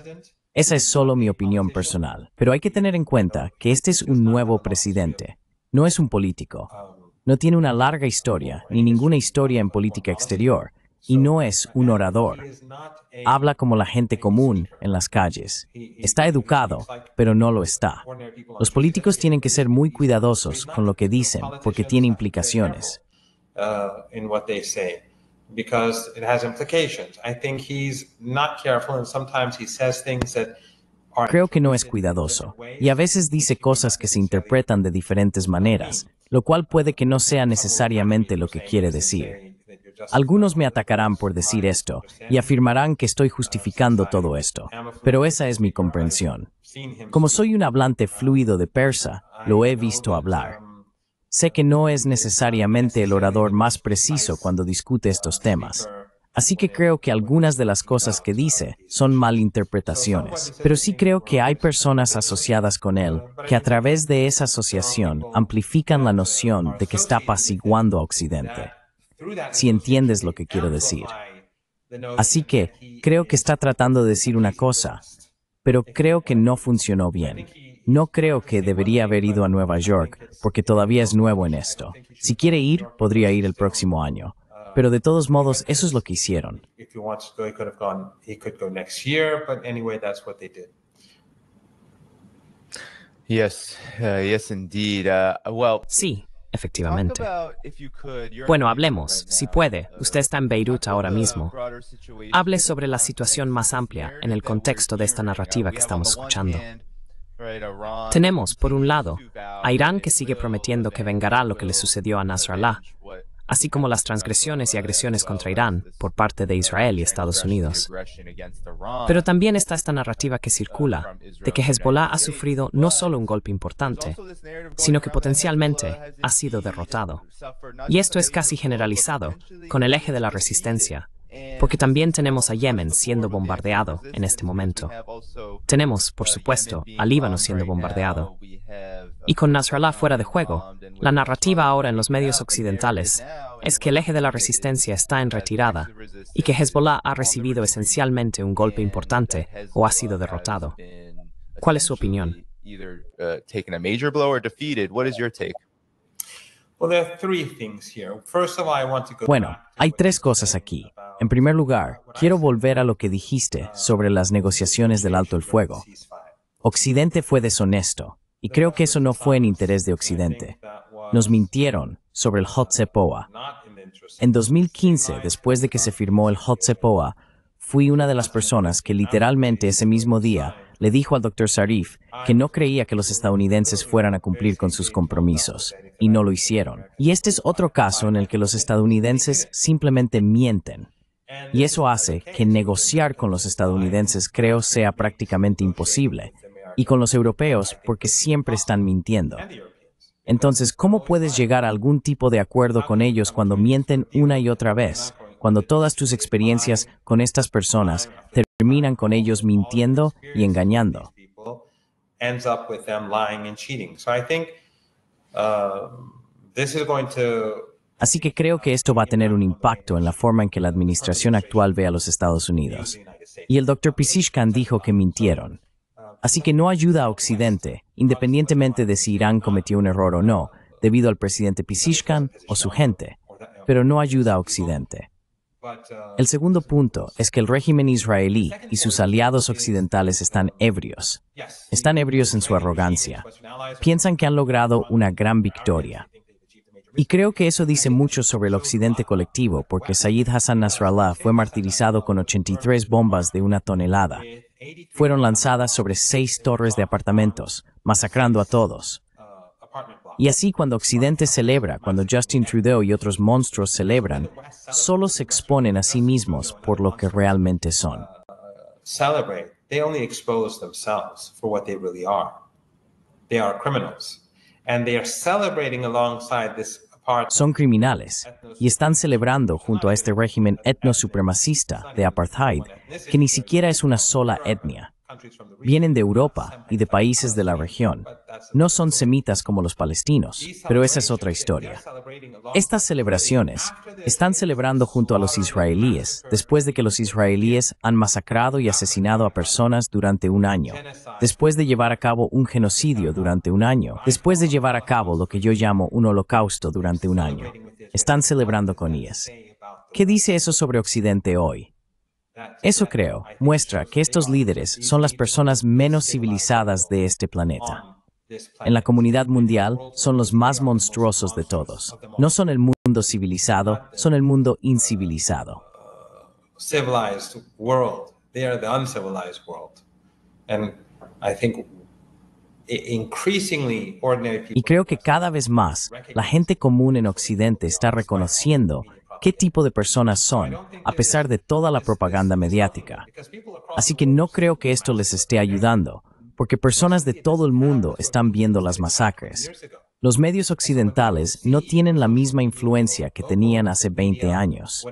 Esa es solo mi opinión personal, pero hay que tener en cuenta que este es un nuevo presidente, no es un político, no tiene una larga historia ni ninguna historia en política exterior y no es un orador. Habla como la gente común en las calles. Está educado, pero no lo está. Los políticos tienen que ser muy cuidadosos con lo que dicen porque tiene implicaciones. Uh, Creo que no es cuidadoso y a veces dice cosas que se interpretan de diferentes maneras, lo cual puede que no sea necesariamente lo que quiere decir. Algunos me atacarán por decir esto y afirmarán que estoy justificando todo esto, pero esa es mi comprensión. Como soy un hablante fluido de persa, lo he visto hablar Sé que no es necesariamente el orador más preciso cuando discute estos temas. Así que creo que algunas de las cosas que dice son malinterpretaciones, pero sí creo que hay personas asociadas con él que a través de esa asociación amplifican la noción de que está apaciguando a Occidente, si entiendes lo que quiero decir. Así que creo que está tratando de decir una cosa, pero creo que no funcionó bien. No creo que debería haber ido a Nueva York, porque todavía es nuevo en esto. Si quiere ir, podría ir el próximo año. Pero de todos modos, eso es lo que hicieron. Sí, efectivamente. Bueno, hablemos, si puede. Uh, usted está en Beirut ahora mismo. Hable sobre la situación más amplia en el contexto de esta narrativa que estamos escuchando. Tenemos, por un lado, a Irán que sigue prometiendo que vengará lo que le sucedió a Nasrallah, así como las transgresiones y agresiones contra Irán por parte de Israel y Estados Unidos. Pero también está esta narrativa que circula de que Hezbollah ha sufrido no solo un golpe importante, sino que potencialmente ha sido derrotado. Y esto es casi generalizado con el eje de la resistencia, porque también tenemos a Yemen siendo bombardeado en este momento. Tenemos, por supuesto, a Líbano siendo bombardeado. Y con Nasrallah fuera de juego, la narrativa ahora en los medios occidentales es que el eje de la resistencia está en retirada y que Hezbollah ha recibido esencialmente un golpe importante o ha sido derrotado. ¿Cuál es su opinión? Bueno, hay tres cosas aquí. En primer lugar, quiero volver a lo que dijiste sobre las negociaciones del alto el fuego. Occidente fue deshonesto, y creo que eso no fue en interés de Occidente. Nos mintieron sobre el Hotsepoa. En 2015, después de que se firmó el Hotsepoa, fui una de las personas que literalmente ese mismo día le dijo al doctor Sarif que no creía que los estadounidenses fueran a cumplir con sus compromisos, y no lo hicieron. Y este es otro caso en el que los estadounidenses simplemente mienten. Y eso hace que negociar con los estadounidenses creo sea prácticamente imposible. Y con los europeos porque siempre están mintiendo. Entonces, ¿cómo puedes llegar a algún tipo de acuerdo con ellos cuando mienten una y otra vez? Cuando todas tus experiencias con estas personas terminan con ellos mintiendo y engañando. So I think uh, this is going to Así que creo que esto va a tener un impacto en la forma en que la administración actual ve a los Estados Unidos. Y el doctor Pisishkan dijo que mintieron. Así que no ayuda a Occidente, independientemente de si Irán cometió un error o no, debido al presidente Pisishkan o su gente, pero no ayuda a Occidente. El segundo punto es que el régimen israelí y sus aliados occidentales están ebrios. Están ebrios en su arrogancia. Piensan que han logrado una gran victoria, y creo que eso dice mucho sobre el occidente colectivo, porque Said Hassan Nasrallah fue martirizado con 83 bombas de una tonelada. Fueron lanzadas sobre seis torres de apartamentos, masacrando a todos. Y así cuando Occidente celebra, cuando Justin Trudeau y otros monstruos celebran, solo se exponen a sí mismos por lo que realmente son. Son criminales y están celebrando junto a este régimen etnosupremacista de apartheid, que ni siquiera es una sola etnia, Vienen de Europa y de países de la región. No son semitas como los palestinos, pero esa es otra historia. Estas celebraciones están celebrando junto a los israelíes después de que los israelíes han masacrado y asesinado a personas durante un año, después de llevar a cabo un genocidio durante un año, después de llevar a cabo lo que yo llamo un holocausto durante un año. Están celebrando con IES. ¿Qué dice eso sobre Occidente hoy? Eso creo, muestra que estos líderes son las personas menos civilizadas de este planeta. En la comunidad mundial son los más monstruosos de todos. No son el mundo civilizado, son el mundo incivilizado. Y creo que cada vez más la gente común en Occidente está reconociendo qué tipo de personas son, a pesar de toda la propaganda mediática. Así que no creo que esto les esté ayudando, porque personas de todo el mundo están viendo las masacres. Los medios occidentales no tienen la misma influencia que tenían hace 20 años.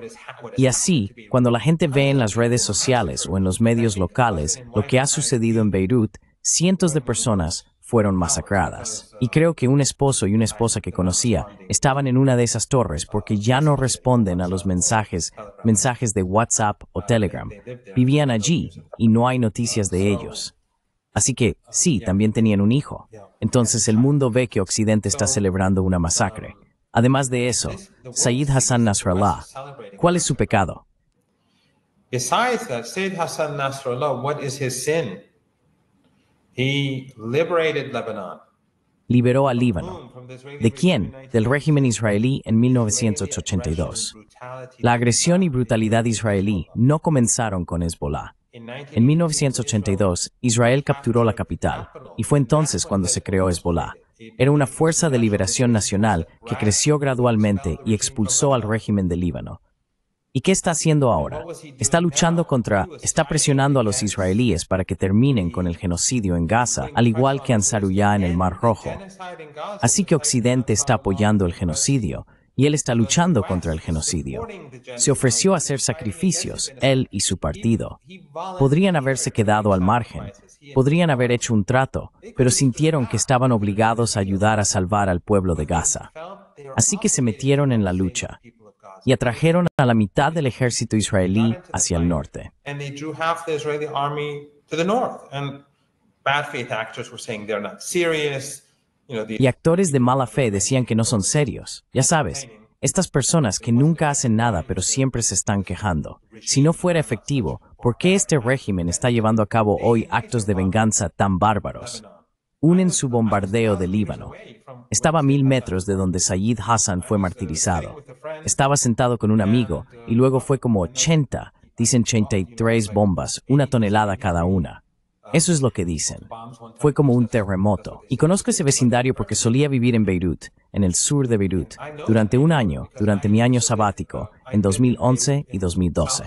Y así, cuando la gente ve en las redes sociales o en los medios locales lo que ha sucedido en Beirut, cientos de personas fueron masacradas. Y creo que un esposo y una esposa que conocía estaban en una de esas torres porque ya no responden a los mensajes, mensajes de WhatsApp o Telegram. Vivían allí y no hay noticias de ellos. Así que, sí, también tenían un hijo. Entonces el mundo ve que Occidente está celebrando una masacre. Además de eso, Said Hassan Nasrallah, ¿cuál es su pecado? Hassan Nasrallah, what is his sin? He liberated Lebanon. Liberó a Líbano. ¿De quién? Del régimen israelí en 1982. La agresión y brutalidad israelí no comenzaron con Hezbollah. En 1982, Israel capturó la capital, y fue entonces cuando se creó Hezbollah. Era una fuerza de liberación nacional que creció gradualmente y expulsó al régimen de Líbano. ¿Y qué está haciendo ahora? Está luchando contra, está presionando a los israelíes para que terminen con el genocidio en Gaza, al igual que Ansaruyá en el Mar Rojo. Así que Occidente está apoyando el genocidio y él está luchando contra el genocidio. Se ofreció a hacer este sacrificios, él y su partido. Podrían haberse quedado al margen, podrían haber hecho un trato, pero sintieron que ah, estaban obligados a ayudar a salvar al pueblo de Gaza. Así que se metieron en la lucha, y atrajeron a la mitad del ejército israelí hacia el norte. Y actores de mala fe decían que no son serios. Ya sabes, estas personas que nunca hacen nada pero siempre se están quejando. Si no fuera efectivo, ¿por qué este régimen está llevando a cabo hoy actos de venganza tan bárbaros? unen su bombardeo de Líbano. Estaba a mil metros de donde Sayyid Hassan fue martirizado. Estaba sentado con un amigo y luego fue como 80, dicen 83 bombas, una tonelada cada una. Eso es lo que dicen. Fue como un terremoto. Y conozco ese vecindario porque solía vivir en Beirut, en el sur de Beirut, durante un año, durante mi año sabático, en 2011 y 2012.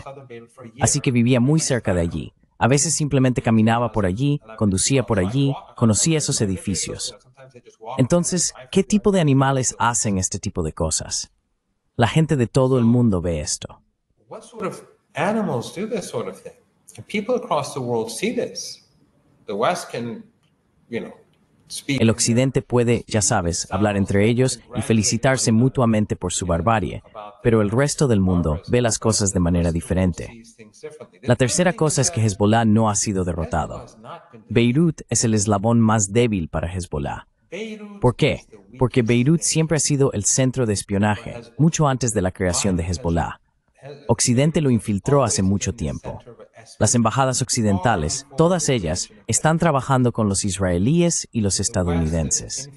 Así que vivía muy cerca de allí. A veces simplemente caminaba por allí, conducía por allí, conocía esos edificios. Entonces, ¿qué tipo de animales hacen este tipo de cosas? La gente de todo el mundo ve esto. The West can, you know, el occidente puede, ya sabes, hablar entre ellos y felicitarse mutuamente por su barbarie, pero el resto del mundo ve las cosas de manera diferente. La tercera cosa es que Hezbollah no ha sido derrotado. Beirut es el eslabón más débil para Hezbollah. ¿Por qué? Porque Beirut siempre ha sido el centro de espionaje, mucho antes de la creación de Hezbollah. Occidente lo infiltró hace mucho tiempo. Las embajadas occidentales, todas ellas, están trabajando con los israelíes y los estadounidenses.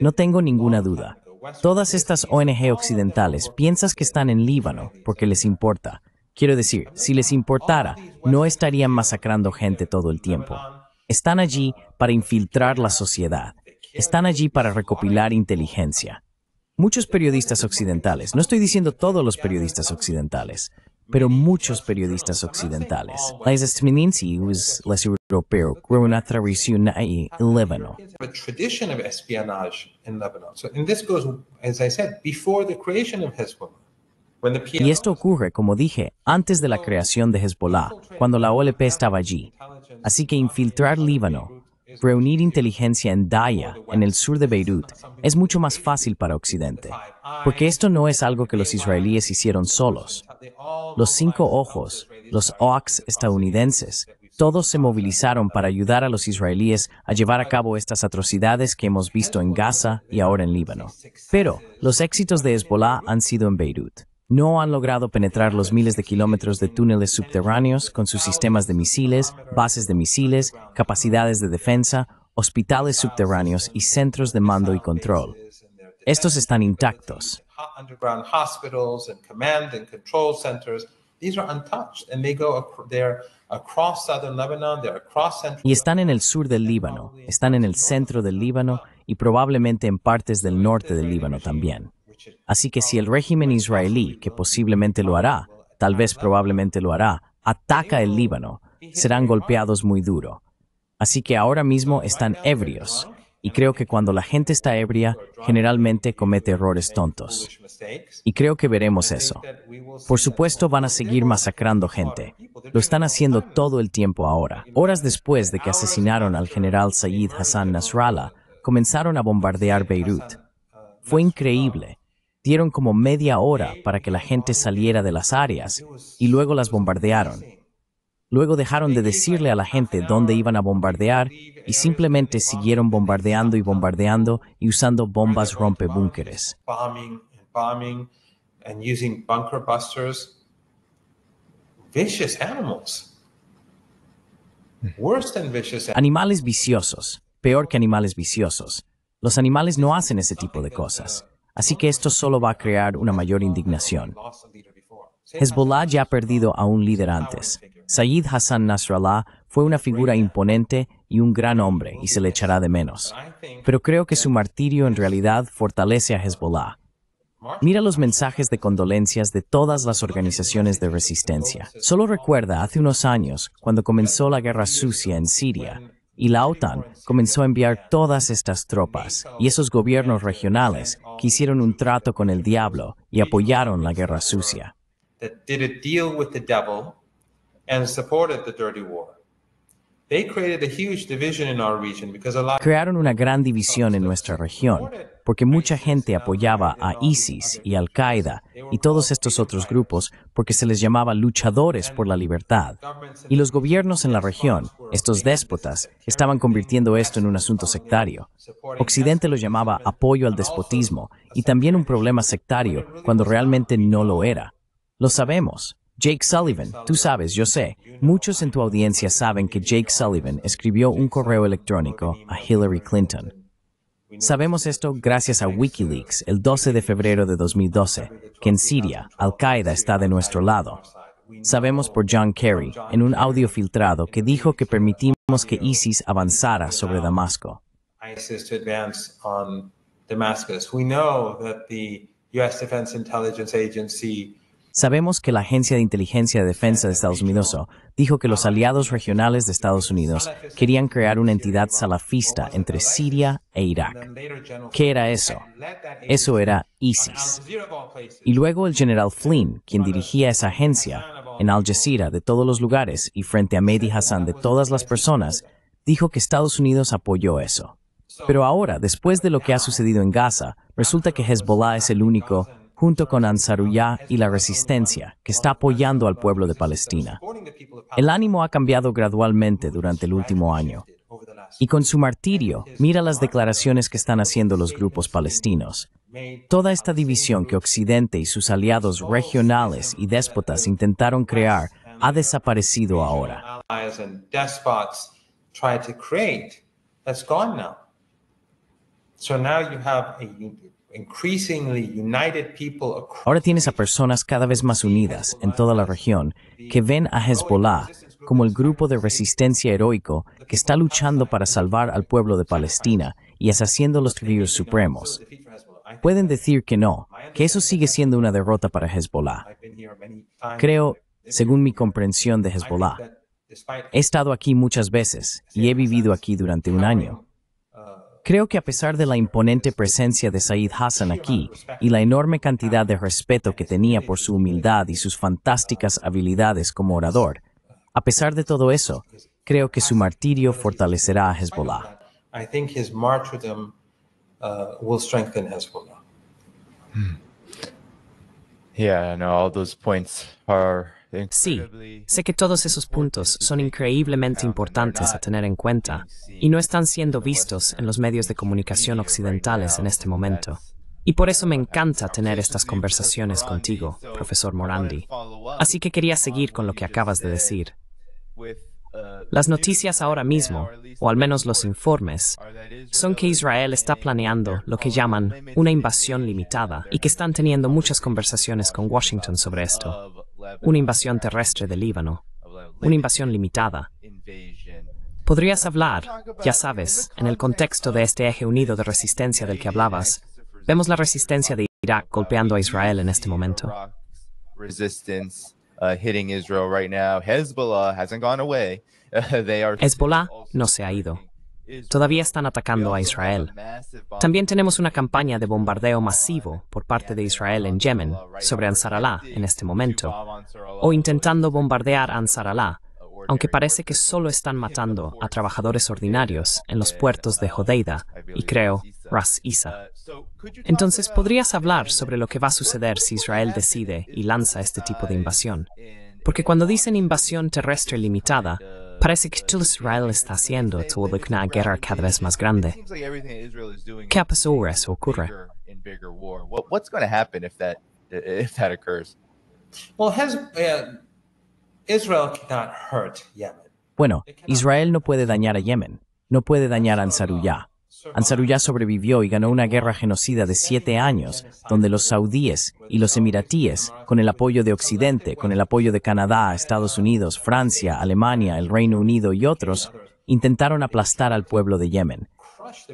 No tengo ninguna duda. Todas estas ONG occidentales piensas que están en Líbano porque les importa. Quiero decir, si les importara, no estarían masacrando gente todo el tiempo. Están allí para infiltrar la sociedad. Están allí para recopilar inteligencia. Muchos periodistas occidentales, no estoy diciendo todos los periodistas occidentales, pero muchos periodistas occidentales. Y esto ocurre, como dije, antes de la creación de Hezbollah, cuando la OLP estaba allí. Así que infiltrar Líbano, Reunir inteligencia en Daya, en el sur de Beirut, es mucho más fácil para Occidente, porque esto no es algo que los israelíes hicieron solos. Los cinco ojos, los OACs estadounidenses, todos se movilizaron para ayudar a los israelíes a llevar a cabo estas atrocidades que hemos visto en Gaza y ahora en Líbano. Pero los éxitos de Hezbollah han sido en Beirut no han logrado penetrar los miles de kilómetros de túneles subterráneos con sus sistemas de misiles, bases de misiles, capacidades de defensa, hospitales subterráneos y centros de mando y control. Estos están intactos. Y están en el sur del Líbano, están en el centro del Líbano y probablemente en partes del norte del Líbano también. Así que si el régimen israelí, que posiblemente lo hará, tal vez probablemente lo hará, ataca el Líbano, serán golpeados muy duro. Así que ahora mismo están ebrios, y creo que cuando la gente está ebria, generalmente comete errores tontos. Y creo que veremos eso. Por supuesto van a seguir masacrando gente. Lo están haciendo todo el tiempo ahora. Horas después de que asesinaron al general Said Hassan Nasrallah, comenzaron a bombardear Beirut. Fue increíble. Dieron como media hora para que la gente saliera de las áreas y luego las bombardearon. Luego dejaron de decirle a la gente dónde iban a bombardear y simplemente siguieron bombardeando y bombardeando y usando bombas rompebúnkeres. Animales viciosos, peor que animales viciosos. Los animales no hacen ese tipo de cosas. Así que esto solo va a crear una mayor indignación. Hezbollah ya ha perdido a un líder antes. Sayyid Hassan Nasrallah fue una figura imponente y un gran hombre y se le echará de menos. Pero creo que su martirio en realidad fortalece a Hezbollah. Mira los mensajes de condolencias de todas las organizaciones de resistencia. Solo recuerda hace unos años, cuando comenzó la guerra sucia en Siria, y la OTAN comenzó a enviar todas estas tropas y esos gobiernos regionales que hicieron un trato con el diablo y apoyaron la guerra sucia. Crearon una gran división en nuestra región porque mucha gente apoyaba a ISIS y Al-Qaeda y todos estos otros grupos porque se les llamaba luchadores por la libertad. Y los gobiernos en la región, estos déspotas, estaban convirtiendo esto en un asunto sectario. Occidente lo llamaba apoyo al despotismo y también un problema sectario cuando realmente no lo era. Lo sabemos. Jake Sullivan, tú sabes, yo sé, muchos en tu audiencia saben que Jake Sullivan escribió un correo electrónico a Hillary Clinton. Sabemos esto gracias a Wikileaks el 12 de febrero de 2012, que en Siria, Al-Qaeda está de nuestro lado. Sabemos por John Kerry, en un audio filtrado, que dijo que permitimos que ISIS avanzara sobre Damasco. Sabemos que la Agencia de Inteligencia de Defensa de Estados Unidos dijo que los aliados regionales de Estados Unidos querían crear una entidad salafista entre Siria e Irak. ¿Qué era eso? Eso era ISIS. Y luego el general Flynn, quien dirigía esa agencia, en Al Jazeera de todos los lugares y frente a Mehdi Hassan de todas las personas, dijo que Estados Unidos apoyó eso. Pero ahora, después de lo que ha sucedido en Gaza, resulta que Hezbollah es el único junto con Ansarullah y la resistencia, que está apoyando al pueblo de Palestina. El ánimo ha cambiado gradualmente durante el último año. Y con su martirio, mira las declaraciones que están haciendo los grupos palestinos. Toda esta división que Occidente y sus aliados regionales y déspotas intentaron crear ha desaparecido ahora. So now you have a Ahora tienes a personas cada vez más unidas en toda la región que ven a Hezbollah como el grupo de resistencia heroico que está luchando para salvar al pueblo de Palestina y haciendo los tribus supremos. Pueden decir que no, que eso sigue siendo una derrota para Hezbollah. Creo, según mi comprensión de Hezbollah, he estado aquí muchas veces y he vivido aquí durante un año. Creo que a pesar de la imponente presencia de Said Hassan aquí y la enorme cantidad de respeto que tenía por su humildad y sus fantásticas habilidades como orador, a pesar de todo eso, creo que su martirio fortalecerá a Hezbollah. Uh, hmm. all those Sí, sé que todos esos puntos son increíblemente importantes a tener en cuenta y no están siendo vistos en los medios de comunicación occidentales en este momento. Y por eso me encanta tener estas conversaciones contigo, profesor Morandi. Así que quería seguir con lo que acabas de decir. Las noticias ahora mismo, o al menos los informes, son que Israel está planeando lo que llaman una invasión limitada y que están teniendo muchas conversaciones con Washington sobre esto una invasión terrestre del Líbano, una invasión limitada. Podrías hablar, ya sabes, en el contexto de este eje unido de resistencia del que hablabas, vemos la resistencia de Irak golpeando a Israel en este momento. Hezbollah no se ha ido todavía están atacando a Israel. También tenemos una campaña de bombardeo masivo por parte de Israel en Yemen sobre Ansarallah en este momento, o intentando bombardear Ansarallah, aunque parece que solo están matando a trabajadores ordinarios en los puertos de Hodeida y creo Ras Isa. Entonces, ¿podrías hablar sobre lo que va a suceder si Israel decide y lanza este tipo de invasión? Porque cuando dicen invasión terrestre limitada, Parece que todo Israel está haciendo todo toda una guerra cada vez más grande. ¿Qué pasará si ocurre? Bueno, Israel no puede dañar a Yemen, no puede dañar a Ansarullah. Ansarullah sobrevivió y ganó una guerra genocida de siete años, donde los saudíes y los emiratíes, con el apoyo de Occidente, con el apoyo de Canadá, Estados Unidos, Francia, Alemania, el Reino Unido y otros, intentaron aplastar al pueblo de Yemen.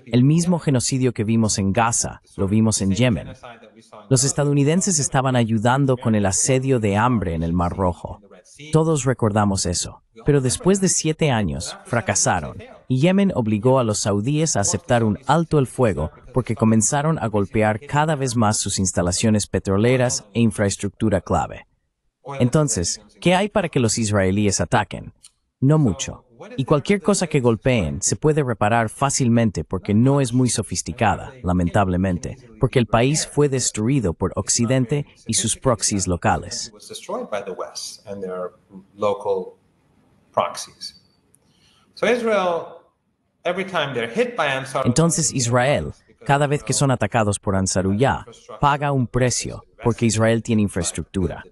El mismo genocidio que vimos en Gaza, lo vimos en Yemen. Los estadounidenses estaban ayudando con el asedio de hambre en el Mar Rojo. Todos recordamos eso. Pero después de siete años, fracasaron. Yemen obligó a los saudíes a aceptar un alto el fuego porque comenzaron a golpear cada vez más sus instalaciones petroleras e infraestructura clave. Entonces, ¿qué hay para que los israelíes ataquen? No mucho. Y cualquier cosa que golpeen se puede reparar fácilmente porque no es muy sofisticada, lamentablemente, porque el país fue destruido por Occidente y sus proxies locales. Entonces Israel, cada vez que son atacados por Ansarullah, paga un precio porque Israel tiene infraestructura.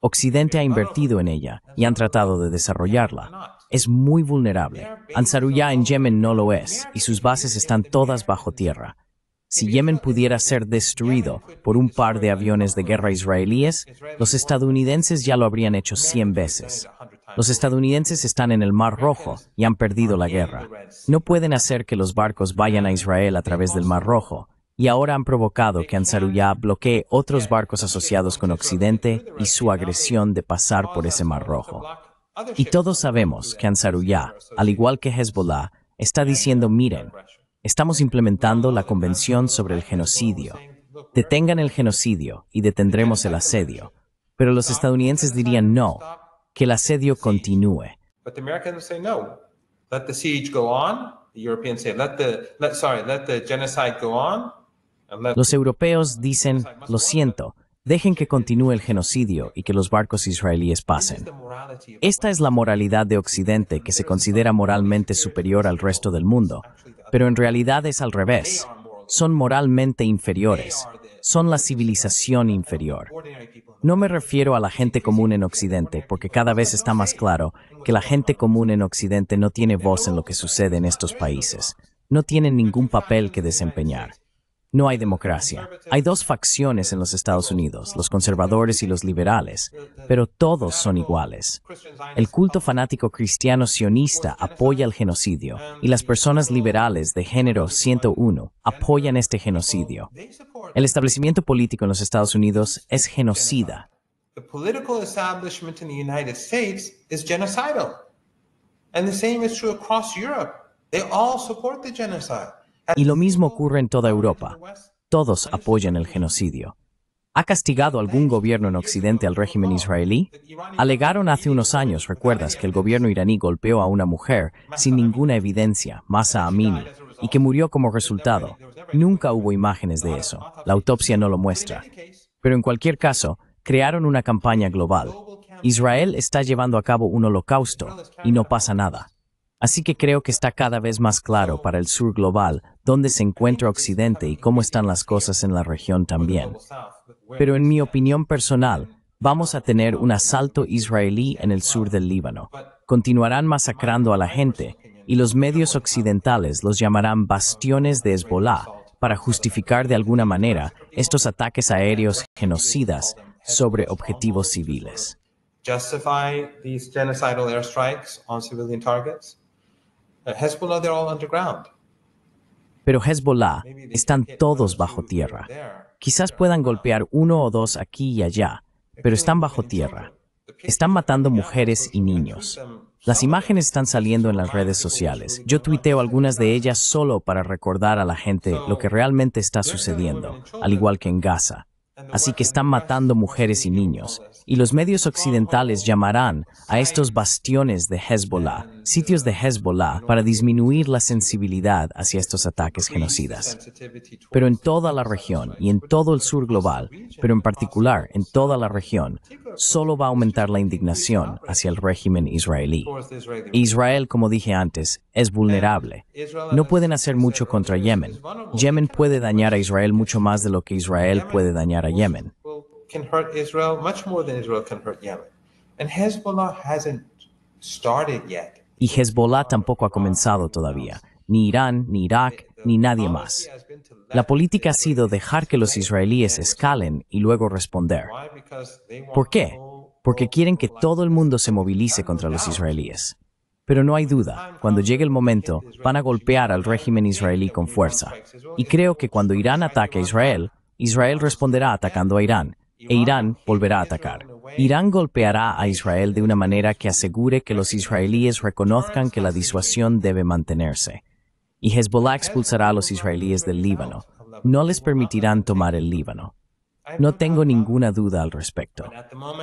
Occidente ha invertido en ella y han tratado de desarrollarla. Es muy vulnerable. Ansarullah en Yemen no lo es y sus bases están todas bajo tierra. Si Yemen pudiera ser destruido por un par de aviones de guerra israelíes, los estadounidenses ya lo habrían hecho 100 veces. Los estadounidenses están en el Mar Rojo y han perdido la guerra. No pueden hacer que los barcos vayan a Israel a través del Mar Rojo, y ahora han provocado que Ansarullah bloquee otros barcos asociados con Occidente y su agresión de pasar por ese Mar Rojo. Y todos sabemos que Ansarullah, al igual que Hezbollah, está diciendo, miren, estamos implementando la Convención sobre el Genocidio. Detengan el genocidio y detendremos el asedio. Pero los estadounidenses dirían, no, que el asedio continúe. Los europeos dicen, lo siento, dejen que continúe el genocidio y que los barcos israelíes pasen. Esta es la moralidad de Occidente que se considera moralmente superior al resto del mundo, pero en realidad es al revés. Son moralmente inferiores. Son la civilización inferior. No me refiero a la gente común en Occidente, porque cada vez está más claro que la gente común en Occidente no tiene voz en lo que sucede en estos países. No tienen ningún papel que desempeñar. No hay democracia. Hay dos facciones en los Estados Unidos, los conservadores y los liberales, pero todos son iguales. El culto fanático cristiano sionista apoya el genocidio y las personas liberales de género 101 apoyan este genocidio. El establecimiento político en los Estados Unidos es genocida. Y lo mismo ocurre en toda Europa. Todos apoyan el genocidio. ¿Ha castigado algún gobierno en Occidente al régimen israelí? Alegaron hace unos años, recuerdas, que el gobierno iraní golpeó a una mujer sin ninguna evidencia, Masa Amin, y que murió como resultado. Nunca hubo imágenes de eso. La autopsia no lo muestra. Pero en cualquier caso, crearon una campaña global. Israel está llevando a cabo un holocausto y no pasa nada. Así que creo que está cada vez más claro para el sur global dónde se encuentra Occidente y cómo están las cosas en la región también. Pero en mi opinión personal, vamos a tener un asalto israelí en el sur del Líbano. Continuarán masacrando a la gente, y los medios occidentales los llamarán bastiones de Hezbollah para justificar de alguna manera estos ataques aéreos genocidas sobre objetivos civiles. Uh, pero Hezbollah están todos bajo tierra. Quizás puedan golpear uno o dos aquí y allá, pero están bajo tierra. Están matando mujeres y niños. Las imágenes están saliendo en las redes sociales. Yo tuiteo algunas de ellas solo para recordar a la gente lo que realmente está sucediendo, al igual que en Gaza. Así que están matando mujeres y niños. Y los medios occidentales llamarán a estos bastiones de Hezbollah sitios de Hezbollah para disminuir la sensibilidad hacia estos ataques genocidas. Pero en toda la región y en todo el sur global, pero en particular en toda la región, solo va a aumentar la indignación hacia el régimen israelí. Israel, como dije antes, es vulnerable. No pueden hacer mucho contra Yemen. Yemen puede dañar a Israel mucho más de lo que Israel puede dañar a Yemen. Israel Yemen. Hezbollah y Hezbollah tampoco ha comenzado todavía, ni Irán, ni Irak, ni nadie más. La política ha sido dejar que los israelíes escalen y luego responder. ¿Por qué? Porque quieren que todo el mundo se movilice contra los israelíes. Pero no hay duda, cuando llegue el momento, van a golpear al régimen israelí con fuerza. Y creo que cuando Irán ataque a Israel, Israel responderá atacando a Irán, e Irán volverá a atacar. Irán golpeará a Israel de una manera que asegure que los israelíes reconozcan que la disuasión debe mantenerse. Y Hezbollah expulsará a los israelíes del Líbano. No les permitirán tomar el Líbano. No tengo ninguna duda al respecto.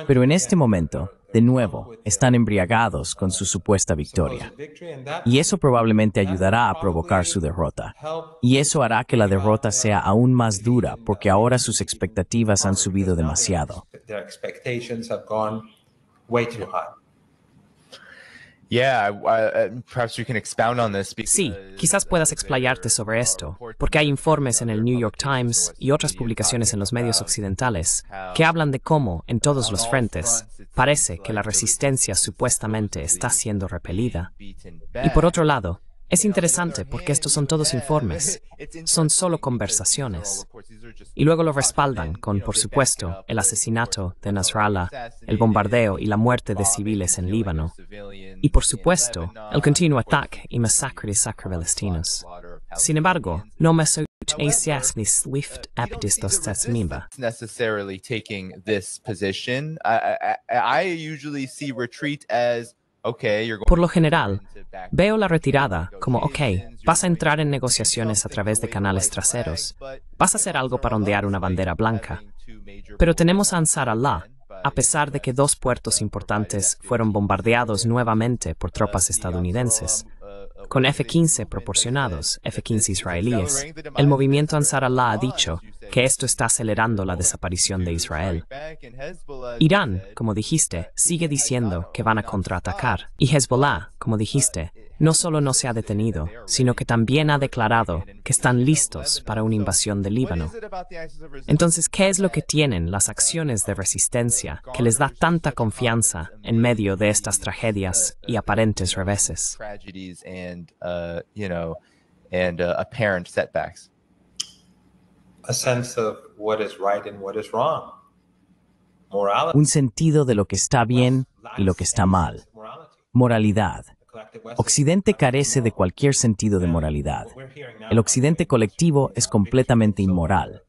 Pero en este momento, de nuevo, están embriagados con su supuesta victoria. Y eso probablemente ayudará a provocar su derrota. Y eso hará que la derrota sea aún más dura porque ahora sus expectativas han subido demasiado. Sí, quizás puedas explayarte sobre esto, porque hay informes en el New York Times y otras publicaciones en los medios occidentales que hablan de cómo, en todos los frentes, parece que la resistencia supuestamente está siendo repelida. Y por otro lado, es interesante porque estos son todos informes, son solo conversaciones. Y luego lo respaldan con, por supuesto, el asesinato de Nasrallah, el bombardeo y la muerte de civiles en Líbano. Y, por supuesto, el continuo ataque y masacre de sacro-palestinos. Sin embargo, no me ni SWIFT necessarily taking this position. I usually see retreat as por lo general, veo la retirada como, ok, vas a entrar en negociaciones a través de canales traseros, vas a hacer algo para ondear una bandera blanca. Pero tenemos a Ansar Allah, a pesar de que dos puertos importantes fueron bombardeados nuevamente por tropas estadounidenses. Uh, con F-15 proporcionados, F-15 israelíes, el movimiento Ansar Allah ha dicho, que esto está acelerando la desaparición de Israel. Irán, como dijiste, sigue diciendo que van a contraatacar. Y Hezbollah, como dijiste, no solo no se ha detenido, sino que también ha declarado que están listos para una invasión del Líbano. Entonces, ¿qué es lo que tienen las acciones de resistencia que les da tanta confianza en medio de estas tragedias y aparentes reveses? Un sentido de lo que está bien y lo que está mal. Moralidad. Occidente carece de cualquier sentido de moralidad. El Occidente colectivo es completamente inmoral.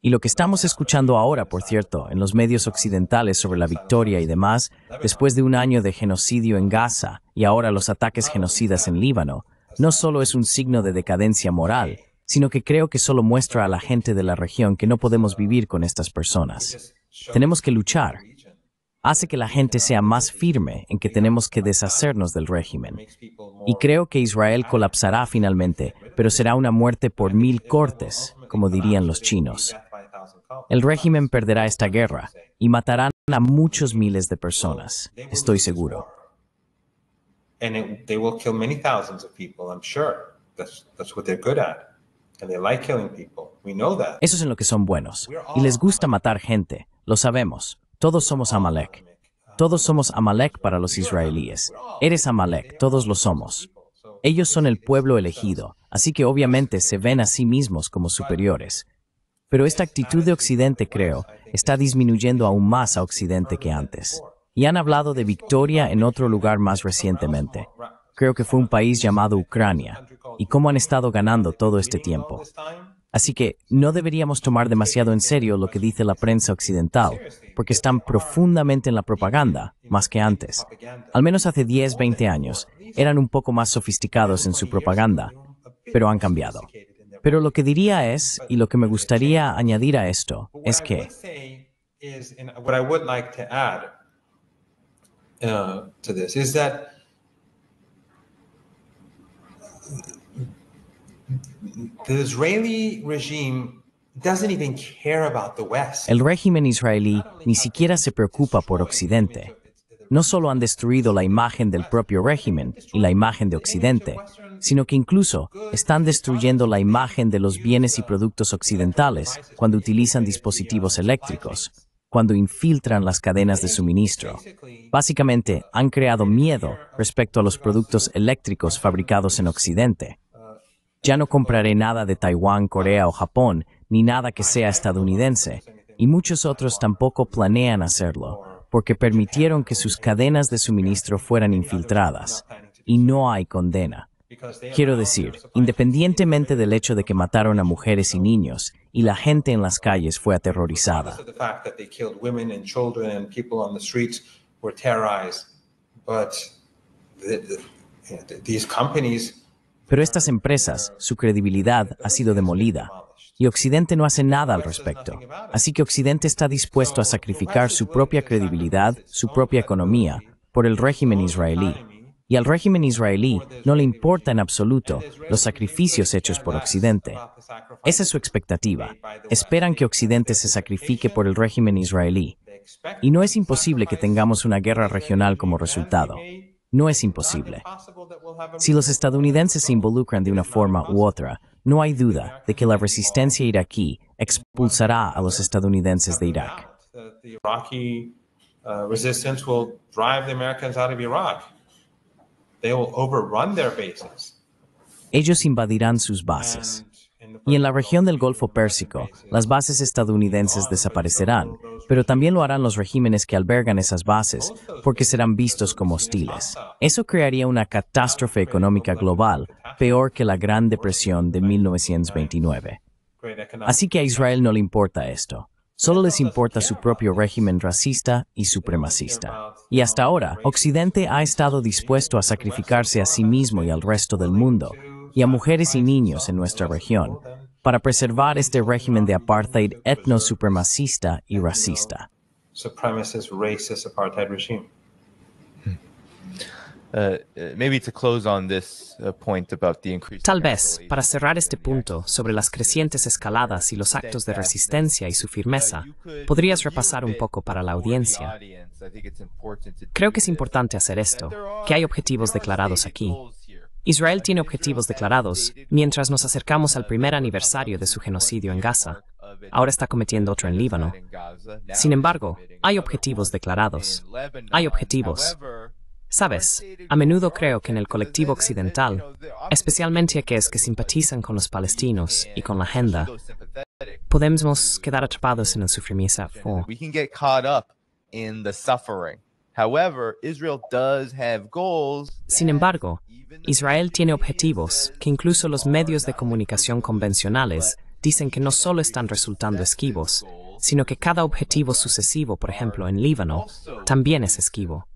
Y lo que estamos escuchando ahora, por cierto, en los medios occidentales sobre la victoria y demás, después de un año de genocidio en Gaza y ahora los ataques genocidas en Líbano, no solo es un signo de decadencia moral, sino que creo que solo muestra a la gente de la región que no podemos vivir con estas personas. Tenemos que luchar. Hace que la gente sea más firme en que tenemos que deshacernos del régimen. Y creo que Israel colapsará finalmente, pero será una muerte por mil cortes, como dirían los chinos. El régimen perderá esta guerra y matarán a muchos miles de personas, estoy seguro. Eso es en lo que son buenos. Y les gusta matar gente. Lo sabemos. Todos somos Amalek. Todos somos Amalek para los israelíes. Eres Amalek, todos lo somos. Ellos son el pueblo elegido, así que obviamente se ven a sí mismos como superiores. Pero esta actitud de Occidente, creo, está disminuyendo aún más a Occidente que antes. Y han hablado de victoria en otro lugar más recientemente. Creo que fue un país llamado Ucrania, y cómo han estado ganando todo este tiempo. Así que no deberíamos tomar demasiado en serio lo que dice la prensa occidental, porque están profundamente en la propaganda, más que antes. Al menos hace 10, 20 años, eran un poco más sofisticados en su propaganda, pero han cambiado. Pero lo que diría es, y lo que me gustaría añadir a esto, es que... El régimen israelí ni siquiera se preocupa por Occidente. No solo han destruido la imagen del propio régimen y la imagen de Occidente, sino que incluso están destruyendo la imagen de los bienes y productos occidentales cuando utilizan dispositivos eléctricos, cuando infiltran las cadenas de suministro. Básicamente, han creado miedo respecto a los productos eléctricos fabricados en Occidente ya no compraré nada de Taiwán, Corea o Japón, ni nada que sea estadounidense, y muchos otros tampoco planean hacerlo, porque permitieron que sus cadenas de suministro fueran infiltradas, y no hay condena. Quiero decir, independientemente del hecho de que mataron a mujeres y niños, y la gente en las calles fue aterrorizada. these companies pero estas empresas, su credibilidad ha sido demolida y Occidente no hace nada al respecto. Así que Occidente está dispuesto a sacrificar su propia credibilidad, su propia economía, por el régimen israelí. Y al régimen israelí no le importa en absoluto los sacrificios hechos por Occidente. Esa es su expectativa. Esperan que Occidente se sacrifique por el régimen israelí. Y no es imposible que tengamos una guerra regional como resultado no es imposible. Si los estadounidenses se involucran de una forma u otra, no hay duda de que la resistencia iraquí expulsará a los estadounidenses de Irak. Ellos invadirán sus bases. Y en la región del Golfo Pérsico, las bases estadounidenses desaparecerán, pero también lo harán los regímenes que albergan esas bases, porque serán vistos como hostiles. Eso crearía una catástrofe económica global peor que la Gran Depresión de 1929. Así que a Israel no le importa esto. Solo les importa su propio régimen racista y supremacista. Y hasta ahora, Occidente ha estado dispuesto a sacrificarse a sí mismo y al resto del mundo y a mujeres y niños en nuestra región para preservar este régimen de apartheid etno-supremacista y racista. Tal vez, para cerrar este punto sobre las crecientes escaladas y los actos de resistencia y su firmeza, uh, podrías repasar un poco para la audiencia. Creo que es importante hacer esto, que hay objetivos declarados aquí, Israel tiene objetivos declarados mientras nos acercamos al primer aniversario de su genocidio en Gaza. Ahora está cometiendo otro en Líbano. Sin embargo, hay objetivos declarados. Hay objetivos. Sabes, a menudo creo que en el colectivo occidental, especialmente aquellos que simpatizan con los palestinos y con la agenda, podemos quedar atrapados en el sufrimiento. Sin embargo, Israel tiene objetivos que incluso los medios de comunicación convencionales dicen que no solo están resultando esquivos, sino que cada objetivo sucesivo, por ejemplo en Líbano, también es esquivo.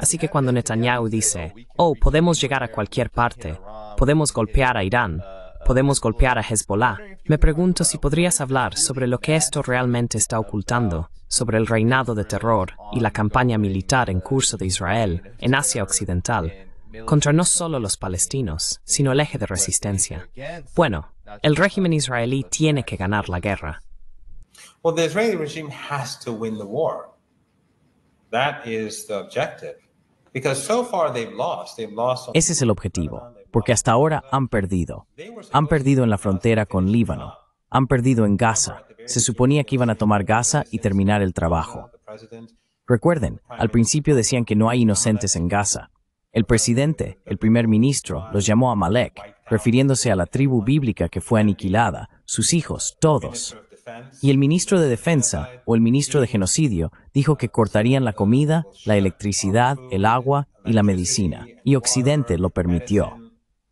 Así que cuando Netanyahu dice, oh, podemos llegar a cualquier parte, podemos golpear a Irán, uh, podemos golpear a Hezbollah, me pregunto si podrías hablar sobre lo que esto realmente está ocultando sobre el reinado de terror y la campaña militar en curso de Israel en Asia Occidental contra no solo los palestinos, sino el eje de resistencia. Bueno, el régimen israelí tiene que ganar la guerra. Ese es el objetivo, porque hasta ahora han perdido. Han perdido en la frontera con Líbano, han perdido en Gaza, se suponía que iban a tomar Gaza y terminar el trabajo. Recuerden, al principio decían que no hay inocentes en Gaza. El presidente, el primer ministro, los llamó a Malek, refiriéndose a la tribu bíblica que fue aniquilada, sus hijos, todos. Y el ministro de Defensa o el ministro de Genocidio dijo que cortarían la comida, la electricidad, el agua y la medicina, y Occidente lo permitió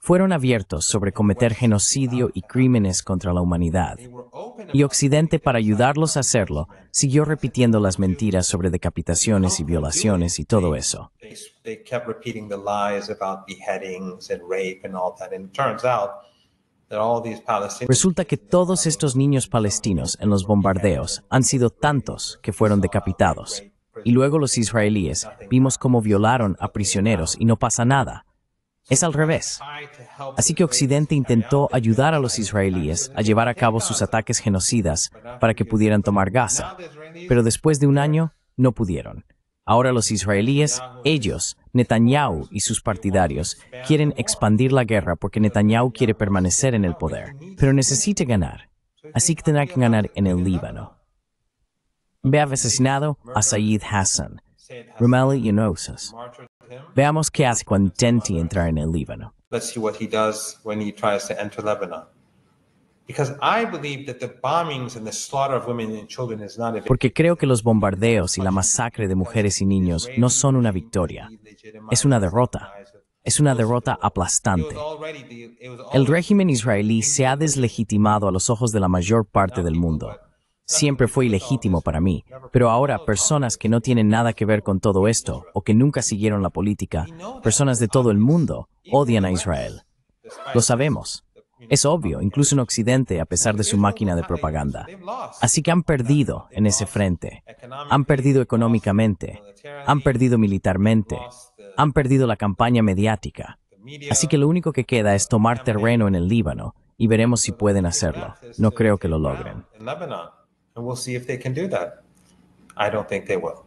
fueron abiertos sobre cometer genocidio y crímenes contra la humanidad. Y Occidente, para ayudarlos a hacerlo, siguió repitiendo las mentiras sobre decapitaciones y violaciones y todo eso. Resulta que todos estos niños palestinos en los bombardeos han sido tantos que fueron decapitados. Y luego los israelíes vimos cómo violaron a prisioneros y no pasa nada. Es al revés. Así que Occidente intentó ayudar a los israelíes a llevar a cabo sus ataques genocidas para que pudieran tomar Gaza, pero después de un año no pudieron. Ahora los israelíes, ellos, Netanyahu y sus partidarios, quieren expandir la guerra porque Netanyahu quiere permanecer en el poder, pero necesita ganar. Así que tendrá que ganar en el Líbano. Ve asesinado a Said Hassan, Veamos qué hace cuando intenta entrar en el Líbano. Porque creo que los bombardeos y la masacre de mujeres y niños no son una victoria, es una derrota. Es una derrota aplastante. El régimen israelí se ha deslegitimado a los ojos de la mayor parte del mundo siempre fue ilegítimo para mí, pero ahora personas que no tienen nada que ver con todo esto o que nunca siguieron la política, personas de todo el mundo, odian a Israel. Lo sabemos. Es obvio, incluso en Occidente, a pesar de su máquina de propaganda. Así que han perdido en ese frente. Han perdido económicamente. Han perdido militarmente. Han perdido la campaña mediática. Así que lo único que queda es tomar terreno en el Líbano y veremos si pueden hacerlo. No creo que lo logren. and we'll see if they can do that. I don't think they will.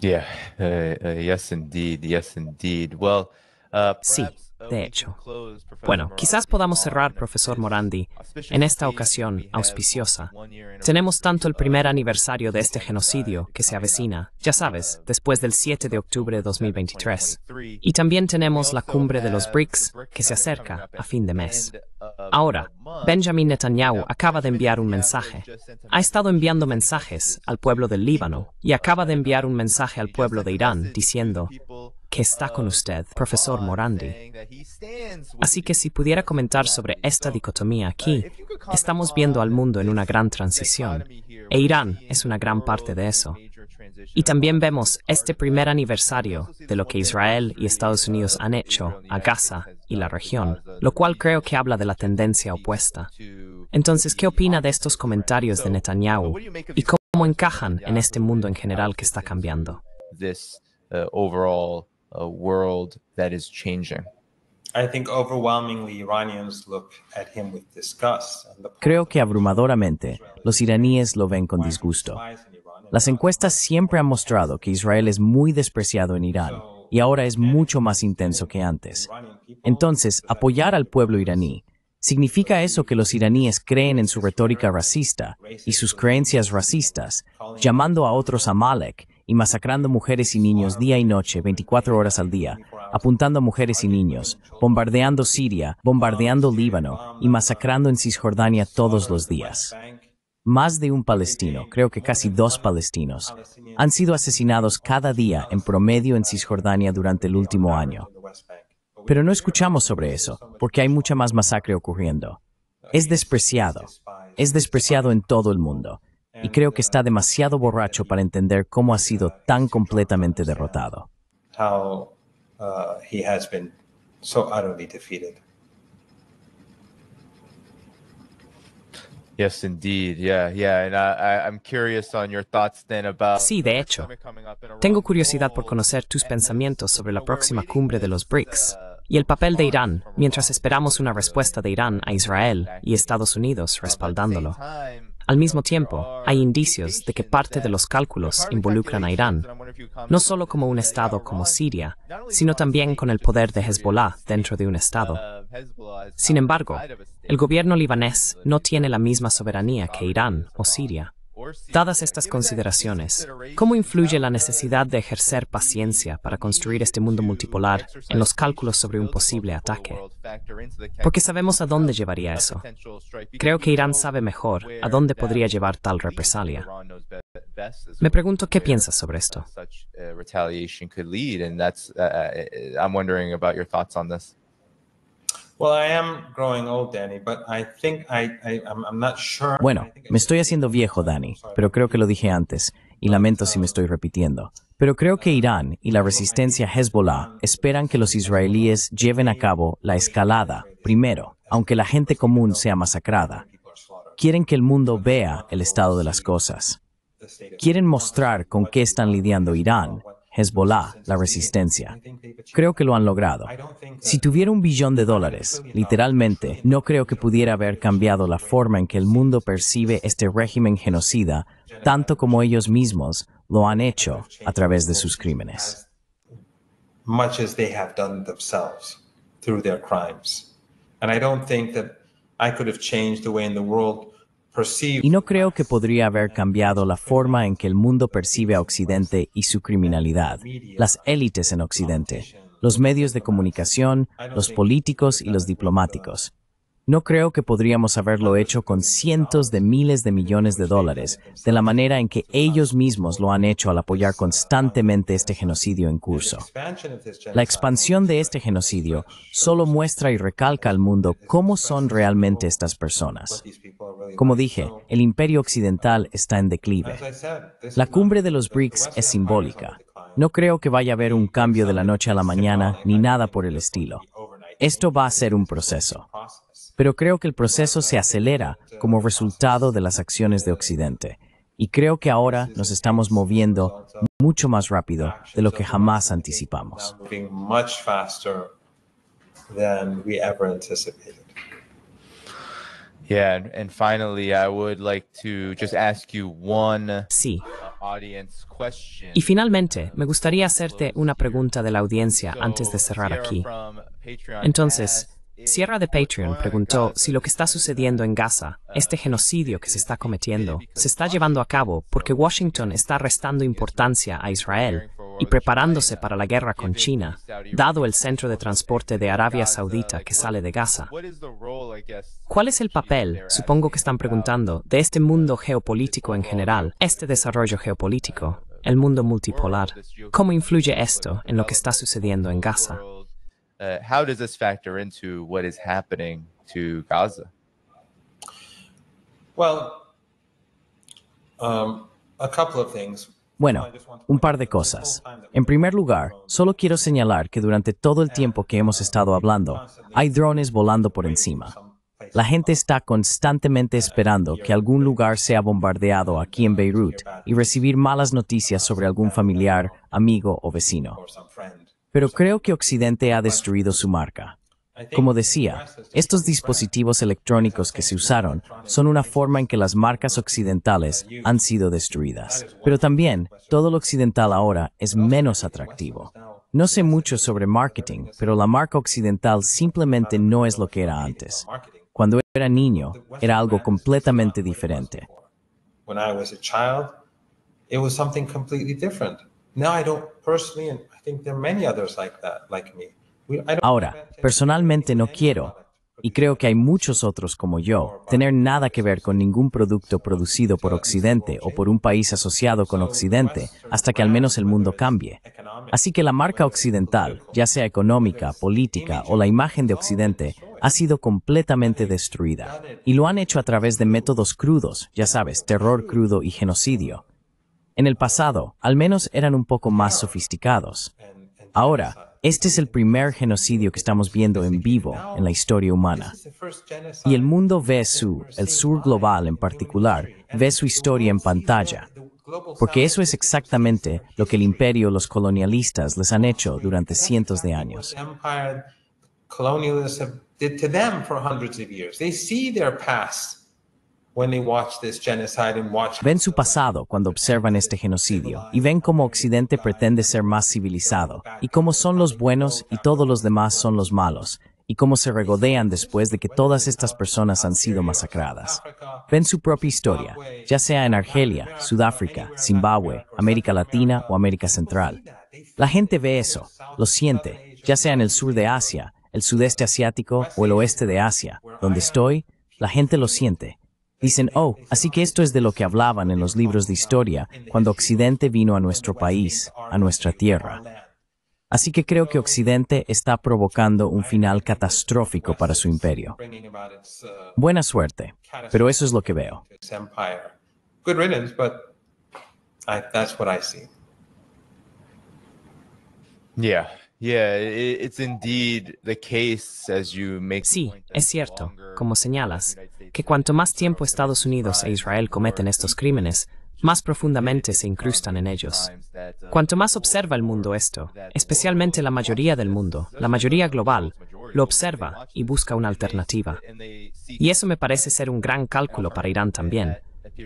Yeah. Uh, uh, yes, indeed. Yes, indeed. Well, uh, perhaps- see. De hecho, bueno, quizás podamos uh, cerrar, profesor Morandi, en esta ocasión auspiciosa. Tenemos tanto el uh, primer aniversario de este genocidio que se avecina, ya sabes, uh, después del 7 de octubre de 2023. Y también tenemos la cumbre de los BRICS que se acerca a fin de mes. Ahora, Benjamin Netanyahu acaba de enviar un mensaje. Ha estado enviando mensajes al pueblo del Líbano y acaba de enviar un mensaje al pueblo de Irán diciendo, que está con usted, profesor Morandi. Así que si pudiera comentar sobre esta dicotomía aquí, estamos viendo al mundo en una gran transición, e Irán es una gran parte de eso. Y también vemos este primer aniversario de lo que Israel y Estados Unidos han hecho a Gaza y la región, lo cual creo que habla de la tendencia opuesta. Entonces, ¿qué opina de estos comentarios de Netanyahu y cómo encajan en este mundo en general que está cambiando? Uh, a world that is changing. Creo que abrumadoramente los iraníes lo ven con disgusto. Las encuestas siempre han mostrado que Israel es muy despreciado en Irán y ahora es mucho más intenso que antes. Entonces, apoyar al pueblo iraní significa eso que los iraníes creen en su retórica racista y sus creencias racistas, llamando a otros a Malek y masacrando mujeres y niños día y noche, 24 horas al día, apuntando a mujeres y niños, bombardeando Siria, bombardeando Líbano y masacrando en Cisjordania todos los días. Más de un palestino, creo que casi dos palestinos, han sido asesinados cada día en promedio en Cisjordania durante el último año. Pero no escuchamos sobre eso, porque hay mucha más masacre ocurriendo. Es despreciado. Es despreciado en todo el mundo y creo que está demasiado borracho para entender cómo ha sido tan completamente derrotado. Uh, sí, de hecho. Tengo curiosidad por conocer tus pensamientos sobre la próxima cumbre de los BRICS y el papel de Irán mientras esperamos una respuesta de Irán a Israel y Estados Unidos respaldándolo. Al mismo tiempo, hay indicios de que parte de los cálculos involucran a Irán, no solo como un Estado como Siria, sino también con el poder de Hezbollah dentro de un Estado. Sin embargo, el gobierno libanés no tiene la misma soberanía que Irán o Siria. Dadas estas consideraciones, ¿cómo influye la necesidad de ejercer paciencia para construir este mundo multipolar en los cálculos sobre un posible ataque? Porque sabemos a dónde llevaría eso. Creo que Irán sabe mejor a dónde podría llevar tal represalia. Me pregunto qué piensas sobre esto. Eh, bueno, me estoy haciendo viejo, Danny, pero creo que lo dije antes, y lamento si me estoy repitiendo. Pero creo que Irán y la resistencia Hezbollah esperan que los israelíes lleven a cabo la escalada primero, aunque la gente común sea masacrada. Quieren que el mundo vea el estado de las cosas. Quieren mostrar con qué están lidiando Irán Hezbollah, la resistencia. Creo que lo han logrado. Si tuviera un billón de dólares, literalmente, no creo que pudiera haber cambiado la forma en que el mundo percibe este régimen genocida, tanto como ellos mismos lo han hecho a través de sus crímenes. they have done themselves through their crimes. And I don't think that I could have changed the way in the world y no creo que podría haber cambiado la forma en que el mundo percibe a Occidente y su criminalidad, las élites en Occidente, los medios de comunicación, los políticos y los diplomáticos. No creo que podríamos haberlo hecho con cientos de miles de millones de dólares, de la manera en que ellos mismos lo han hecho al apoyar constantemente este genocidio en curso. La expansión de este genocidio solo muestra y recalca al mundo cómo son realmente estas personas. Como dije, el imperio occidental está en declive. La cumbre de los BRICS es simbólica. No creo que vaya a haber un cambio de la noche a la mañana ni nada por el estilo. Esto va a ser un proceso pero creo que el proceso se acelera como resultado de las acciones de Occidente. Y creo que ahora nos estamos moviendo mucho más rápido de lo que jamás anticipamos. Sí. Y finalmente, me gustaría hacerte una pregunta de la audiencia antes de cerrar aquí. Entonces, Sierra de Patreon preguntó si lo que está sucediendo en Gaza, este genocidio que se está cometiendo, se está llevando a cabo porque Washington está restando importancia a Israel y preparándose para la guerra con China, dado el centro de transporte de Arabia Saudita que sale de Gaza. ¿Cuál es el papel, supongo que están preguntando, de este mundo geopolítico en general, este desarrollo geopolítico, el mundo multipolar? ¿Cómo influye esto en lo que está sucediendo en Gaza? Uh, how does this factor into what is happening to Gaza? Um, bueno, un par de cosas. En primer lugar, solo quiero señalar que durante todo el tiempo que hemos estado hablando, hay drones volando por encima. La gente está constantemente esperando que algún lugar sea bombardeado aquí en Beirut y recibir malas noticias sobre algún familiar, amigo o vecino pero creo que Occidente ha destruido su marca. Como decía, estos dispositivos electrónicos que se usaron son una forma en que las marcas occidentales han sido destruidas. Pero también, todo lo occidental ahora es menos atractivo. No sé mucho sobre marketing, pero la marca occidental simplemente no es lo que era antes. Cuando era niño, era algo completamente diferente. Ahora, personalmente no quiero, y creo que hay muchos otros como yo, tener nada que ver con ningún producto producido por Occidente o por un país asociado con Occidente hasta que al menos el mundo cambie. Así que la marca occidental, ya sea económica, política o la imagen de Occidente, ha sido completamente destruida. Y lo han hecho a través de métodos crudos, ya sabes, terror crudo y genocidio. En el pasado, al menos eran un poco más sofisticados. Ahora, este es el primer genocidio que estamos viendo en vivo en la historia humana. Y el mundo ve su, el sur global en particular, ve su historia en pantalla. Porque eso es exactamente lo que el imperio, los colonialistas, les han hecho durante cientos de años. Ven su pasado cuando observan este genocidio y ven cómo Occidente pretende ser más civilizado y cómo son los buenos y todos los demás son los malos y cómo se regodean después de que todas estas personas han sido masacradas. Ven su propia historia, ya sea en Argelia, Sudáfrica, Zimbabue, América Latina o América Central. La gente ve eso, lo siente, ya sea en el sur de Asia, el sudeste asiático o el oeste de Asia, donde estoy, la gente lo siente Dicen, oh, así que esto es de lo que hablaban en los libros de historia cuando Occidente vino a nuestro país, a nuestra tierra. Así que creo que Occidente está provocando un final catastrófico para su imperio. Buena suerte, pero eso es lo que veo sí, es cierto, como señalas, que cuanto más tiempo Estados Unidos e Israel cometen estos crímenes, más profundamente se incrustan en ellos. Uh, cuanto más observa el mundo esto, especialmente la mayoría del mundo, la mayoría global, lo observa y busca una alternativa. Y eso me parece ser un gran cálculo para Irán también,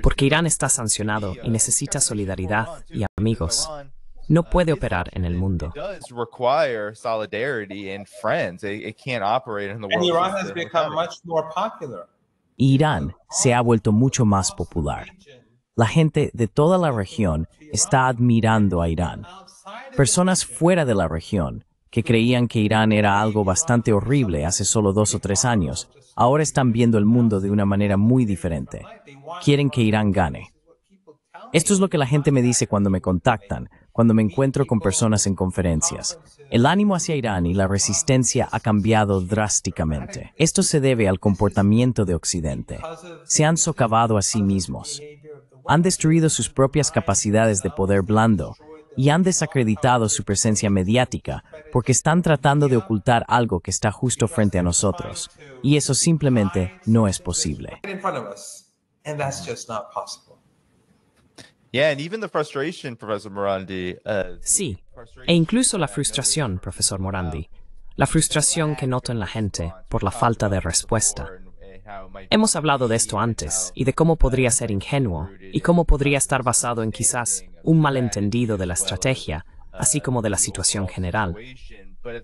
porque Irán está sancionado y uh, necesita solidaridad y amigos no puede operar en el mundo. Irán se ha vuelto mucho más popular. La gente de toda la región está admirando a Irán. Personas fuera de la región que creían que Irán era algo bastante horrible hace solo dos o tres años, ahora están viendo el mundo de una manera muy diferente. Quieren que Irán gane. Esto es lo que la gente me dice cuando me contactan, cuando me encuentro con personas en conferencias. El ánimo hacia Irán y la resistencia ha cambiado drásticamente. Esto se debe al comportamiento de Occidente. Se han socavado a sí mismos. Han destruido sus propias capacidades de poder blando y han desacreditado su presencia mediática porque están tratando de ocultar algo que está justo frente a nosotros. Y eso simplemente no es posible. Sí, e incluso la frustración, profesor Morandi, la frustración que noto en la gente por la falta de respuesta. Hemos hablado de esto antes y de cómo podría ser ingenuo y cómo podría estar basado en quizás un malentendido de la estrategia, así como de la situación general.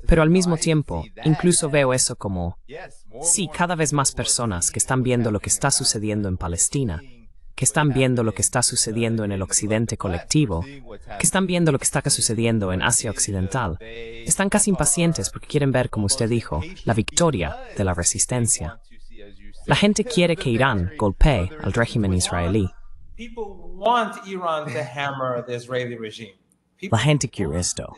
Pero al mismo tiempo, incluso veo eso como, sí, cada vez más personas que están viendo lo que está sucediendo en Palestina que están viendo lo que está sucediendo en el occidente colectivo, que están viendo lo que está sucediendo en Asia Occidental. Están casi impacientes porque quieren ver, como usted dijo, la victoria de la resistencia. La gente quiere que Irán golpee al régimen israelí. La gente quiere esto.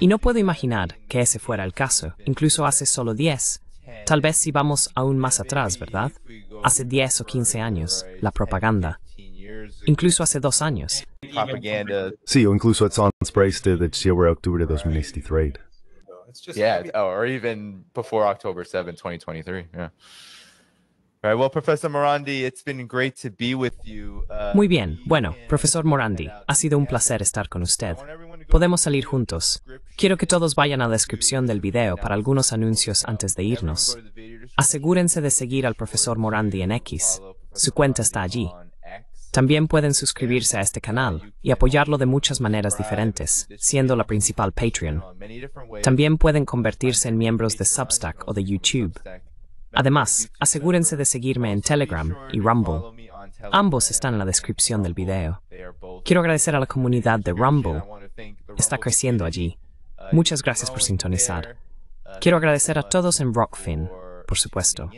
Y no puedo imaginar que ese fuera el caso, incluso hace solo 10, Tal vez si vamos aún más atrás, ¿verdad? Hace 10 o 15 años, la propaganda. Incluso hace dos años. Sí, o incluso el spray de octubre de 2023. Yeah, oh, or even before October 7, 2023. Yeah. right, well, Professor Morandi, it's been great to be with you. Uh, Muy bien. Bueno, profesor Morandi, uh, ha sido un placer estar con usted. Podemos salir juntos. Quiero que todos vayan a la descripción del video para algunos anuncios antes de irnos. Asegúrense de seguir al profesor Morandi en X. Su cuenta está allí. También pueden suscribirse a este canal y apoyarlo de muchas maneras diferentes, siendo la principal Patreon. También pueden convertirse en miembros de Substack o de YouTube. Además, asegúrense de seguirme en Telegram y Rumble. Ambos están en la descripción del video. Quiero agradecer a la comunidad de Rumble está creciendo allí. Muchas gracias por sintonizar. Quiero agradecer a todos en Rockfin, por supuesto.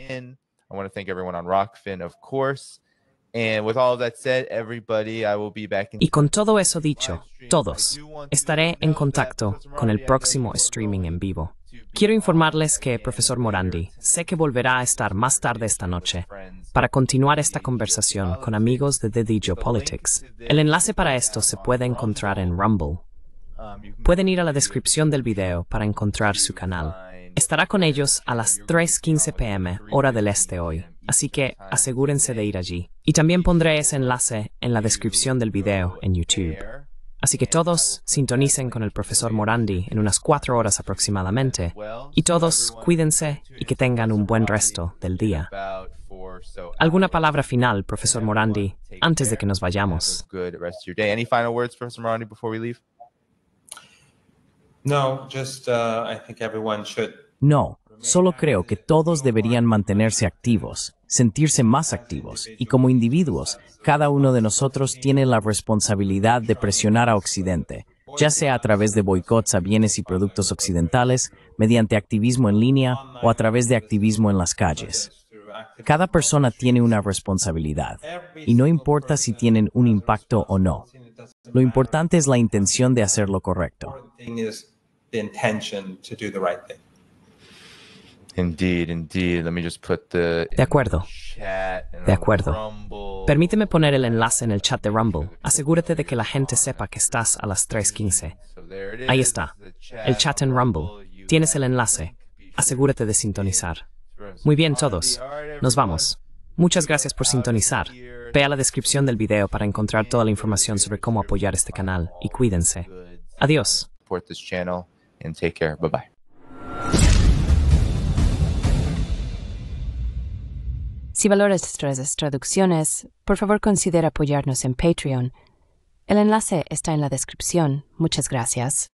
y con todo eso dicho, todos, estaré en contacto con el próximo streaming en vivo. Quiero informarles que, profesor Morandi, sé que volverá a estar más tarde esta noche para continuar esta conversación con amigos de The Geopolitics. Politics. El enlace para esto se puede encontrar en Rumble, Pueden ir a la descripción del video para encontrar su canal. Estará con ellos a las 3.15 pm, hora del este hoy, así que asegúrense de ir allí. Y también pondré ese enlace en la descripción del video en YouTube. Así que todos sintonicen con el profesor Morandi en unas cuatro horas aproximadamente. Y todos cuídense y que tengan un buen resto del día. ¿Alguna palabra final, profesor Morandi, antes de que nos vayamos? No, just, uh, No, solo creo que todos deberían mantenerse activos, sentirse más activos, y como individuos, cada uno de nosotros tiene la responsabilidad de presionar a Occidente, ya sea a través de boicots a bienes y productos occidentales, mediante activismo en línea o a través de activismo en las calles. Cada persona tiene una responsabilidad, y no importa si tienen un impacto o no. Lo importante es la intención de hacer lo correcto de acuerdo. De acuerdo. Permíteme poner el enlace en el chat de Rumble. Asegúrate de que la gente sepa que estás a las 3.15. Ahí está. El chat en Rumble. Tienes el enlace. Asegúrate de sintonizar. Muy bien todos. Nos vamos. Muchas gracias por sintonizar. Ve a la descripción del video para encontrar toda la información sobre cómo apoyar este canal y cuídense. Adiós and take care. Bye bye. Si valoras nuestras traducciones, por favor considera apoyarnos en Patreon. El enlace está en la descripción. Muchas gracias.